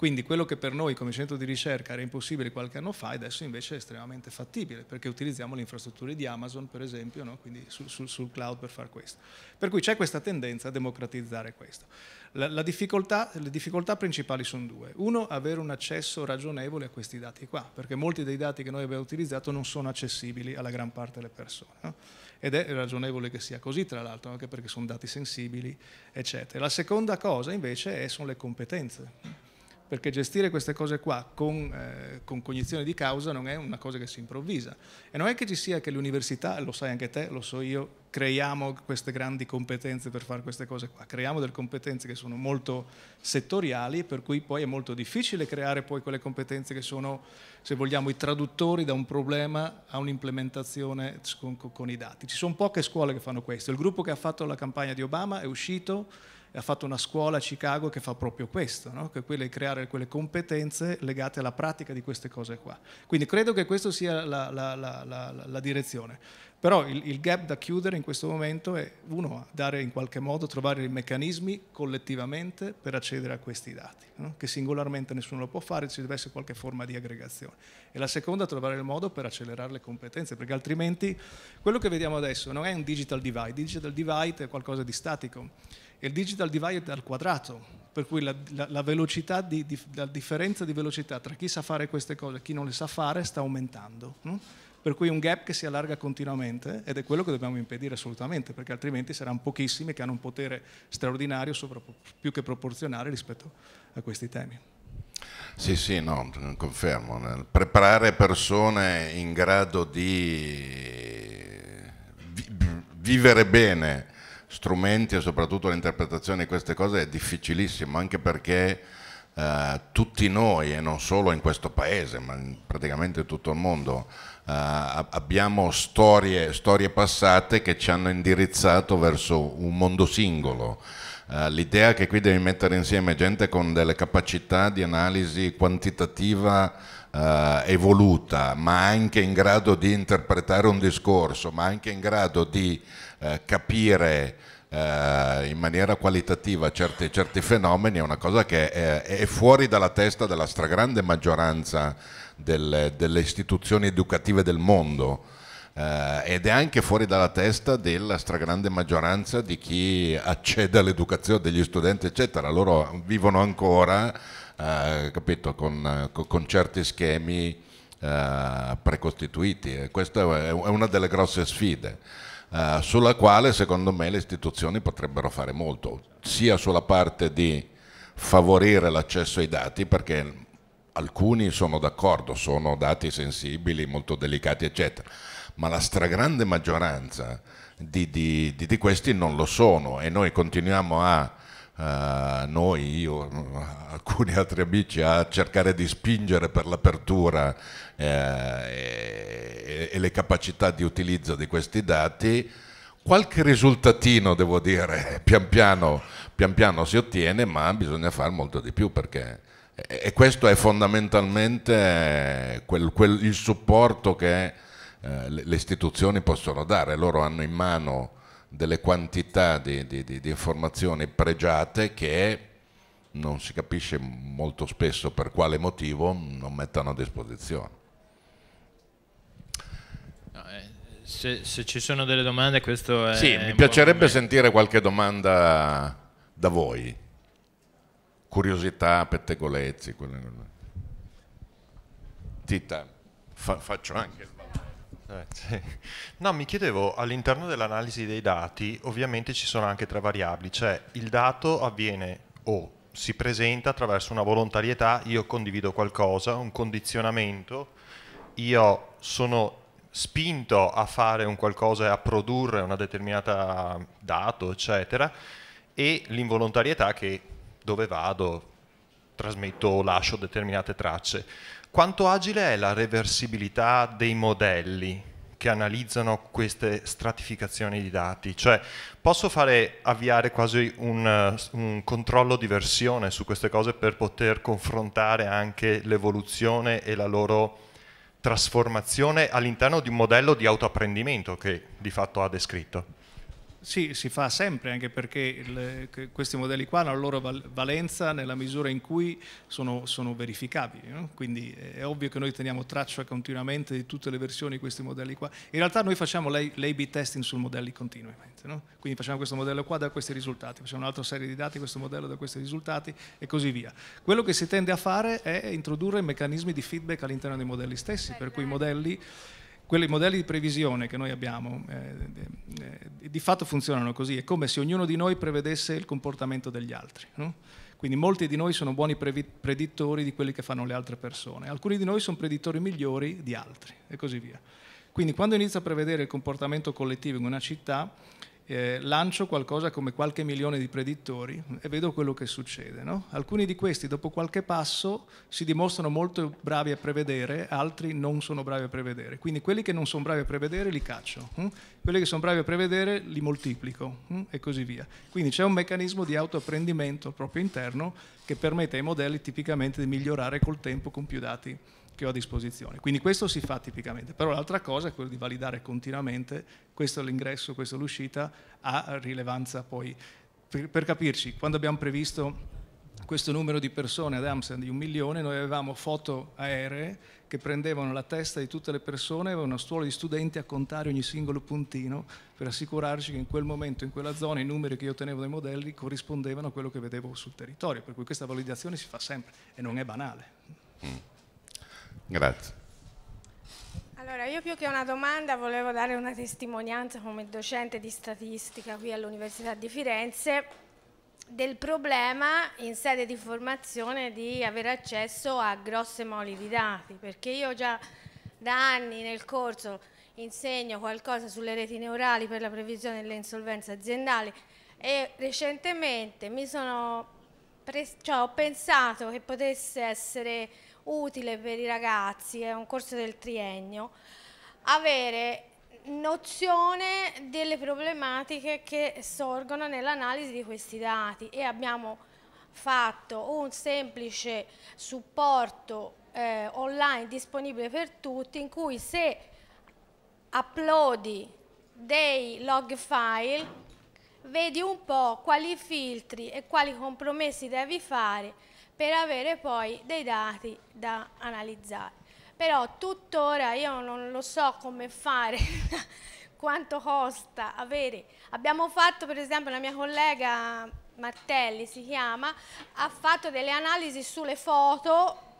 Quindi quello che per noi come centro di ricerca era impossibile qualche anno fa, adesso invece è estremamente fattibile, perché utilizziamo le infrastrutture di Amazon, per esempio, no? quindi sul, sul, sul, cloud per fare questo. Per cui c'è questa tendenza a democratizzare questo. La, la difficoltà, le difficoltà principali sono due. Uno, avere un accesso ragionevole a questi dati qua, perché molti dei dati che noi abbiamo utilizzato non sono accessibili alla gran parte delle persone. No? Ed è ragionevole che sia così, tra l'altro, anche perché sono dati sensibili, eccetera. La seconda cosa invece è, sono le competenze perché gestire queste cose qua con, eh, con, cognizione di causa non è una cosa che si improvvisa. E non è che ci sia che l'università, lo sai anche te, lo so io, creiamo queste grandi competenze per fare queste cose qua, creiamo delle competenze che sono molto settoriali, per cui poi è molto difficile creare poi quelle competenze che sono, se vogliamo, i traduttori da un problema a un'implementazione con, con, con i dati. Ci sono poche scuole che fanno questo. Il gruppo che ha fatto la campagna di Obama è uscito ha fatto una scuola a Chicago che fa proprio questo, no? che è quella di creare quelle competenze legate alla pratica di queste cose qua. Quindi credo che questa sia la, la, la, la direzione. Però il, il, gap da chiudere in questo momento è, uno, dare in qualche modo, trovare i meccanismi collettivamente per accedere a questi dati, no? che singolarmente nessuno lo può fare, ci deve essere qualche forma di aggregazione. E la seconda, trovare il modo per accelerare le competenze, perché altrimenti quello che vediamo adesso non è un digital divide, il digital divide è qualcosa di statico il digital divide è al quadrato, per cui la, la, la, velocità di, di, la differenza di velocità tra chi sa fare queste cose e chi non le sa fare sta aumentando. No? Per cui è un gap che si allarga continuamente ed è quello che dobbiamo impedire assolutamente, perché altrimenti saranno pochissimi che hanno un potere straordinario, più che proporzionale rispetto a questi temi. Sì, sì, no, confermo. Preparare persone in grado di vivere bene strumenti e soprattutto l'interpretazione di queste cose è difficilissimo, anche perché eh, tutti noi, e non solo in questo paese, ma in praticamente tutto il mondo, eh, abbiamo storie, storie passate che ci hanno indirizzato verso un mondo singolo. Uh, l'idea che qui devi mettere insieme gente con delle capacità di analisi quantitativa eh, evoluta, ma anche in grado di interpretare un discorso, ma anche in grado di eh, capire eh, in maniera qualitativa certi, certi, fenomeni è una cosa che è, è, fuori dalla testa della stragrande maggioranza delle, delle istituzioni educative del mondo. Uh, ed è anche fuori dalla testa della stragrande maggioranza di chi accede all'educazione degli studenti, eccetera. Loro vivono ancora eh, capito, con, eh, con, certi schemi eh, precostituiti. questa è una delle grosse sfide eh, sulla quale secondo me le istituzioni potrebbero fare molto, sia sulla parte di favorire l'accesso ai dati, perché alcuni sono d'accordo, sono dati sensibili, molto delicati, eccetera, ma la stragrande maggioranza di, di, di, di questi non lo sono e noi continuiamo a Uh, noi, io, alcuni altri amici, a cercare di spingere per l'apertura eh, e, e, le capacità di utilizzo di questi dati. Qualche risultatino, devo dire, pian piano, pian piano si ottiene, ma bisogna fare molto di più perché... E questo è fondamentalmente quel, quel, il supporto che eh, le, le istituzioni possono dare. Loro hanno in mano delle quantità di, di, di, informazioni pregiate che non si capisce molto spesso per quale motivo non mettano a disposizione. Eh, se, se ci sono delle domande, questo è... Sì, mi piacerebbe sentire qualche domanda da voi. Curiosità, pettegolezzi. Quelle... Tita, fa, faccio anche... Eh, sì. No, mi chiedevo, all'interno dell'analisi dei dati ovviamente ci sono anche tre variabili, cioè il dato avviene o si presenta attraverso una volontarietà, io condivido qualcosa, un condizionamento, io sono spinto a fare un qualcosa e a produrre una determinata dato, eccetera, e l'involontarietà che dove vado trasmetto o lascio determinate tracce. Quanto agile è la reversibilità dei modelli che analizzano queste stratificazioni di dati? Cioè, posso fare, avviare quasi un, eh, un controllo di versione su queste cose per poter confrontare anche l'evoluzione e la loro trasformazione all'interno di un modello di autoapprendimento che di fatto ha descritto? Sì, si fa sempre, anche perché il, questi modelli qua hanno la loro valenza nella misura in cui sono, sono verificabili, no? quindi è ovvio che noi teniamo traccia continuamente di tutte le versioni di questi modelli qua. In realtà noi facciamo l'A-B testing sui modelli continuamente, no? quindi facciamo questo modello qua da questi risultati, facciamo un'altra serie di dati, questo modello da questi risultati e così via. Quello che si tende a fare è introdurre meccanismi di feedback all'interno dei modelli stessi, per cui i modelli quelli modelli di previsione che noi abbiamo eh, eh, eh, di fatto funzionano così, è come se ognuno di noi prevedesse il comportamento degli altri. No? Quindi molti di noi sono buoni predittori di quelli che fanno le altre persone, alcuni di noi sono predittori migliori di altri e così via. Quindi quando inizio a prevedere il comportamento collettivo in una città, eh, lancio qualcosa come qualche milione di predittori e vedo quello che succede. No? Alcuni di questi dopo qualche passo si dimostrano molto bravi a prevedere, altri non sono bravi a prevedere. Quindi quelli che non sono bravi a prevedere li caccio, hm? quelli che sono bravi a prevedere li moltiplico hm? e così via. Quindi c'è un meccanismo di autoapprendimento proprio interno che permette ai modelli tipicamente di migliorare col tempo con più dati che ho a disposizione. Quindi questo si fa tipicamente, però l'altra cosa è quella di validare continuamente questo è l'ingresso, questa è l'uscita, ha rilevanza poi. Per, per capirci, quando abbiamo previsto questo numero di persone ad Amsterdam di un milione, noi avevamo foto aeree che prendevano la testa di tutte le persone, avevano una stuola di studenti a contare ogni singolo puntino per assicurarci che in quel momento, in quella zona, i numeri che io tenevo dai modelli corrispondevano a quello che vedevo sul territorio, per cui questa validazione si fa sempre e non è banale. Mm. Grazie. Allora, io più che una domanda volevo dare una testimonianza come docente di statistica qui all'Università di Firenze del problema in sede di formazione di avere accesso a grosse moli di dati, perché io già da anni nel corso insegno qualcosa sulle reti neurali per la previsione delle insolvenze aziendali e recentemente mi sono cioè, ho pensato che potesse essere utile per i ragazzi, è un corso del triennio, avere nozione delle problematiche che sorgono nell'analisi di questi dati e abbiamo fatto un semplice supporto eh, online disponibile per tutti in cui se uploadi dei log file vedi un po' quali filtri e quali compromessi devi fare per avere poi dei dati da analizzare. Però tuttora io non lo so come fare, quanto costa avere. Abbiamo fatto per esempio la mia collega Martelli si chiama, ha fatto delle analisi sulle foto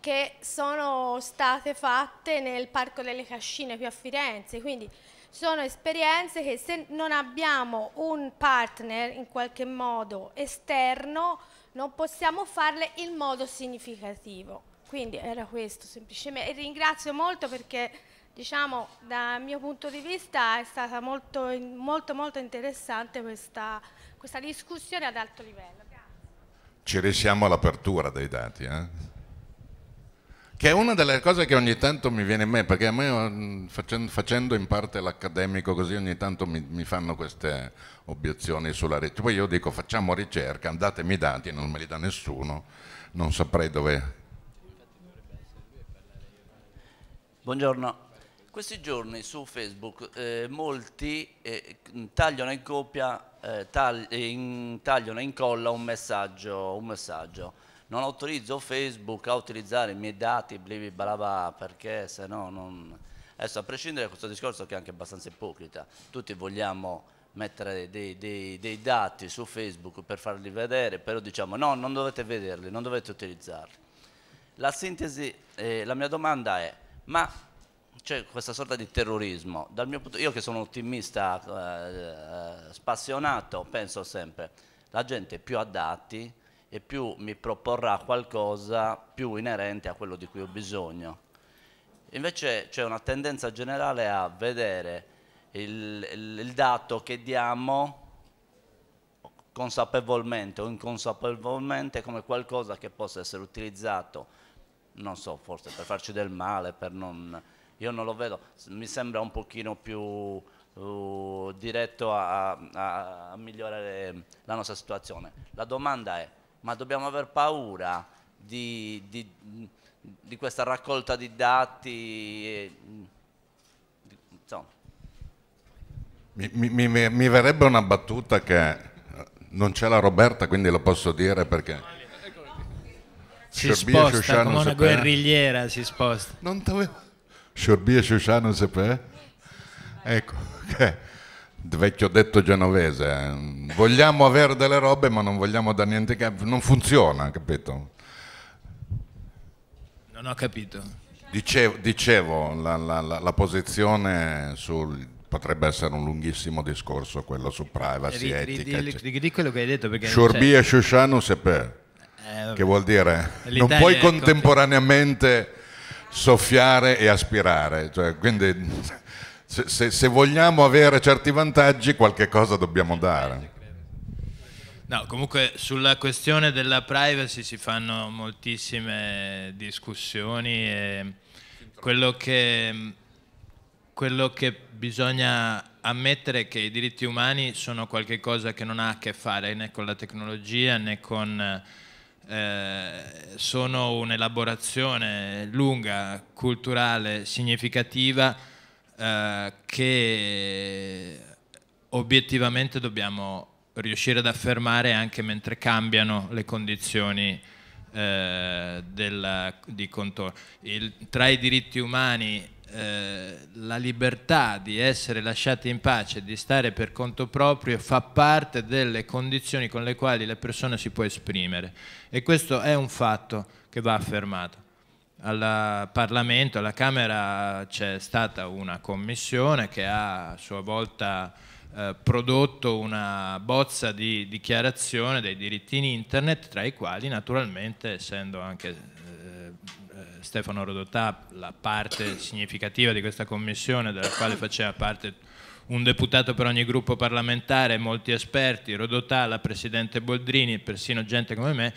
che sono state fatte nel Parco delle Cascine qui a Firenze, quindi sono esperienze che se non abbiamo un partner in qualche modo esterno non possiamo farle in modo significativo. Quindi era questo semplicemente. E ringrazio molto perché diciamo dal mio punto di vista è stata molto molto, molto interessante questa, questa discussione ad alto livello. Grazie. Ci riusciamo all'apertura dei dati. Eh? Che è una delle cose che ogni tanto mi viene in me, perché a me mm, facendo, facendo in parte l'accademico così ogni tanto mi, mi fanno queste obiezioni sulla rete. Poi io dico facciamo ricerca, datemi i dati, non me li dà nessuno, non saprei dove... Buongiorno, questi giorni su Facebook eh, molti eh, tagliano in copia, eh, tag, in, tagliano e incolla un messaggio, un messaggio non autorizzo Facebook a utilizzare i miei dati blibla perché se no non... Adesso a prescindere da questo discorso che è anche abbastanza ipocrita, tutti vogliamo mettere dei, dei, dei dati su Facebook per farli vedere, però diciamo no, non dovete vederli, non dovete utilizzarli. La sintesi, eh, la mia domanda è, ma c'è questa sorta di terrorismo. dal mio Punto, io che sono un ottimista eh, eh, spassionato, penso sempre, la gente più ha dati, e più mi proporrà qualcosa più inerente a quello di cui ho bisogno. Invece c'è una tendenza generale a vedere il, il, il dato che diamo consapevolmente o inconsapevolmente come qualcosa che possa essere utilizzato, non so, forse per farci del male, per non... Io non lo vedo, mi sembra un pochino più uh, diretto a, a, a migliorare la nostra situazione. La domanda è, ma dobbiamo aver paura di, di, di questa raccolta di dati. E, di, mi, mi, mi, verrebbe una battuta che eh, non c'è la Roberta, quindi lo posso dire perché... Si sposta come una guerrigliera, si sposta. Non dovevo... Sciorbi e Shosha non Ecco, okay. vecchio detto genovese, eh. vogliamo avere delle robe ma non vogliamo da niente, non funziona, capito? Non ho capito. Dicevo, dicevo la, la, la, la, posizione sul... Potrebbe essere un lunghissimo discorso quello su privacy, ri, etica. Ri, ri, quello che hai detto Shurbi cioè e Shoshanu Sepe, eh, che vuol dire non puoi contemporaneamente soffiare e aspirare. Cioè, quindi se, se, se vogliamo avere certi vantaggi qualche cosa dobbiamo dare. No, comunque sulla questione della privacy si fanno moltissime discussioni e quello che, quello che bisogna ammettere è che i diritti umani sono qualcosa che non ha a che fare né con la tecnologia né con... Eh, sono un'elaborazione lunga, culturale, significativa eh, che obiettivamente dobbiamo riuscire ad affermare anche mentre cambiano le condizioni eh, del, di contorno. Il, tra i diritti umani eh, la libertà di essere lasciati in pace, di stare per conto proprio, fa parte delle condizioni con le quali la persona si può esprimere e questo è un fatto che va affermato al Parlamento, alla Camera c'è stata una commissione che ha a sua volta eh, prodotto una bozza di dichiarazione dei diritti in internet, tra i quali naturalmente, essendo anche eh, eh, Stefano Rodotà la parte significativa di questa commissione, della quale faceva parte un deputato per ogni gruppo parlamentare, molti esperti, Rodotà, la Presidente Boldrini, persino gente come me,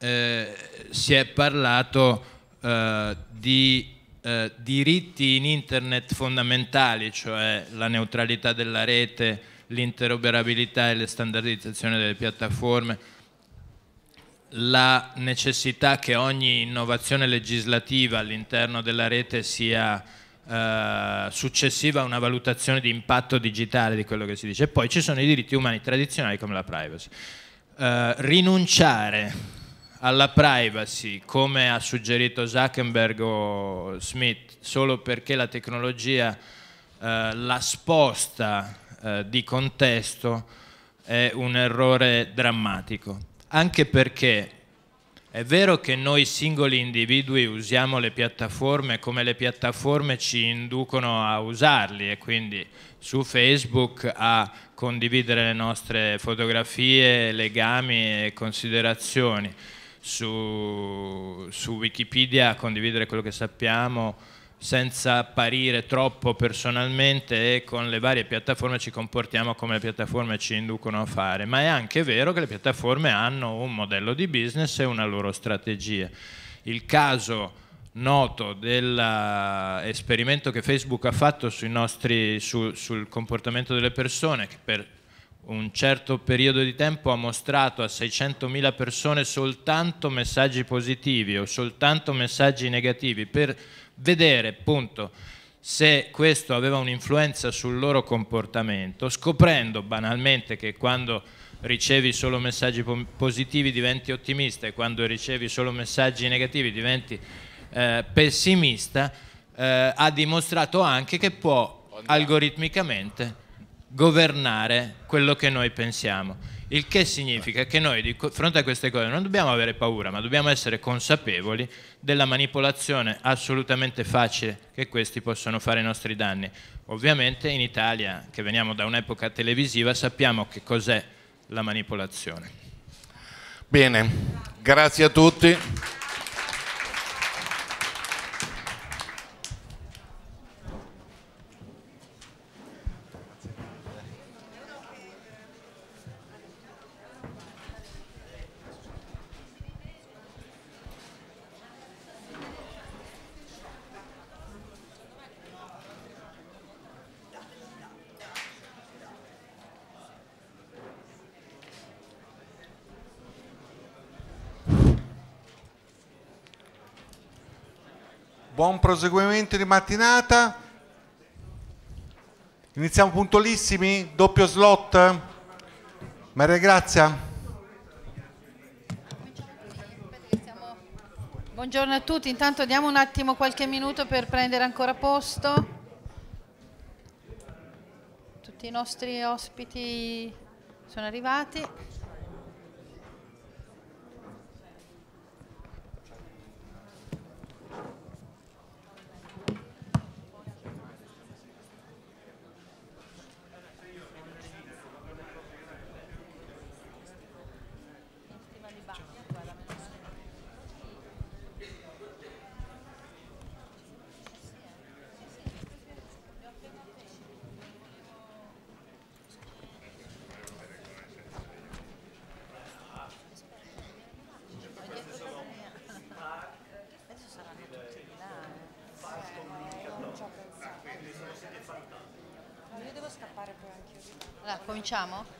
eh, si è parlato eh, di eh, diritti in internet fondamentali, cioè la neutralità della rete, l'interoperabilità e la standardizzazione delle piattaforme, la necessità che ogni innovazione legislativa all'interno della rete sia eh, successiva a una valutazione di impatto digitale di quello che si dice. E poi ci sono i diritti umani tradizionali come la privacy. Eh, rinunciare alla privacy, come ha suggerito Zuckerberg o Smith, solo perché la tecnologia eh, la sposta eh, di contesto, è un errore drammatico. Anche perché è vero che noi singoli individui usiamo le piattaforme come le piattaforme ci inducono a usarli e quindi su Facebook a condividere le nostre fotografie, legami e considerazioni su, su Wikipedia, condividere quello che sappiamo senza apparire troppo personalmente e con le varie piattaforme ci comportiamo come le piattaforme ci inducono a fare, ma è anche vero che le piattaforme hanno un modello di business e una loro strategia. Il caso noto dell'esperimento che Facebook ha fatto nostri, su, sul comportamento delle persone, che per un certo periodo di tempo ha mostrato a 600.000 persone soltanto messaggi positivi o soltanto messaggi negativi per vedere appunto se questo aveva un'influenza sul loro comportamento, scoprendo banalmente che quando ricevi solo messaggi positivi diventi ottimista e quando ricevi solo messaggi negativi diventi eh, pessimista, eh, ha dimostrato anche che può algoritmicamente governare quello che noi pensiamo. Il che significa che noi di fronte a queste cose non dobbiamo avere paura, ma dobbiamo essere consapevoli della manipolazione assolutamente facile che questi possono fare ai nostri danni. Ovviamente in Italia, che veniamo da un'epoca televisiva, sappiamo che cos'è la manipolazione. Bene, grazie a tutti. proseguimento di mattinata. Iniziamo puntualissimi, doppio slot. Maria Grazia. Buongiorno a tutti, intanto diamo un attimo qualche minuto per prendere ancora posto. Tutti i nostri ospiti sono arrivati. cominciamo?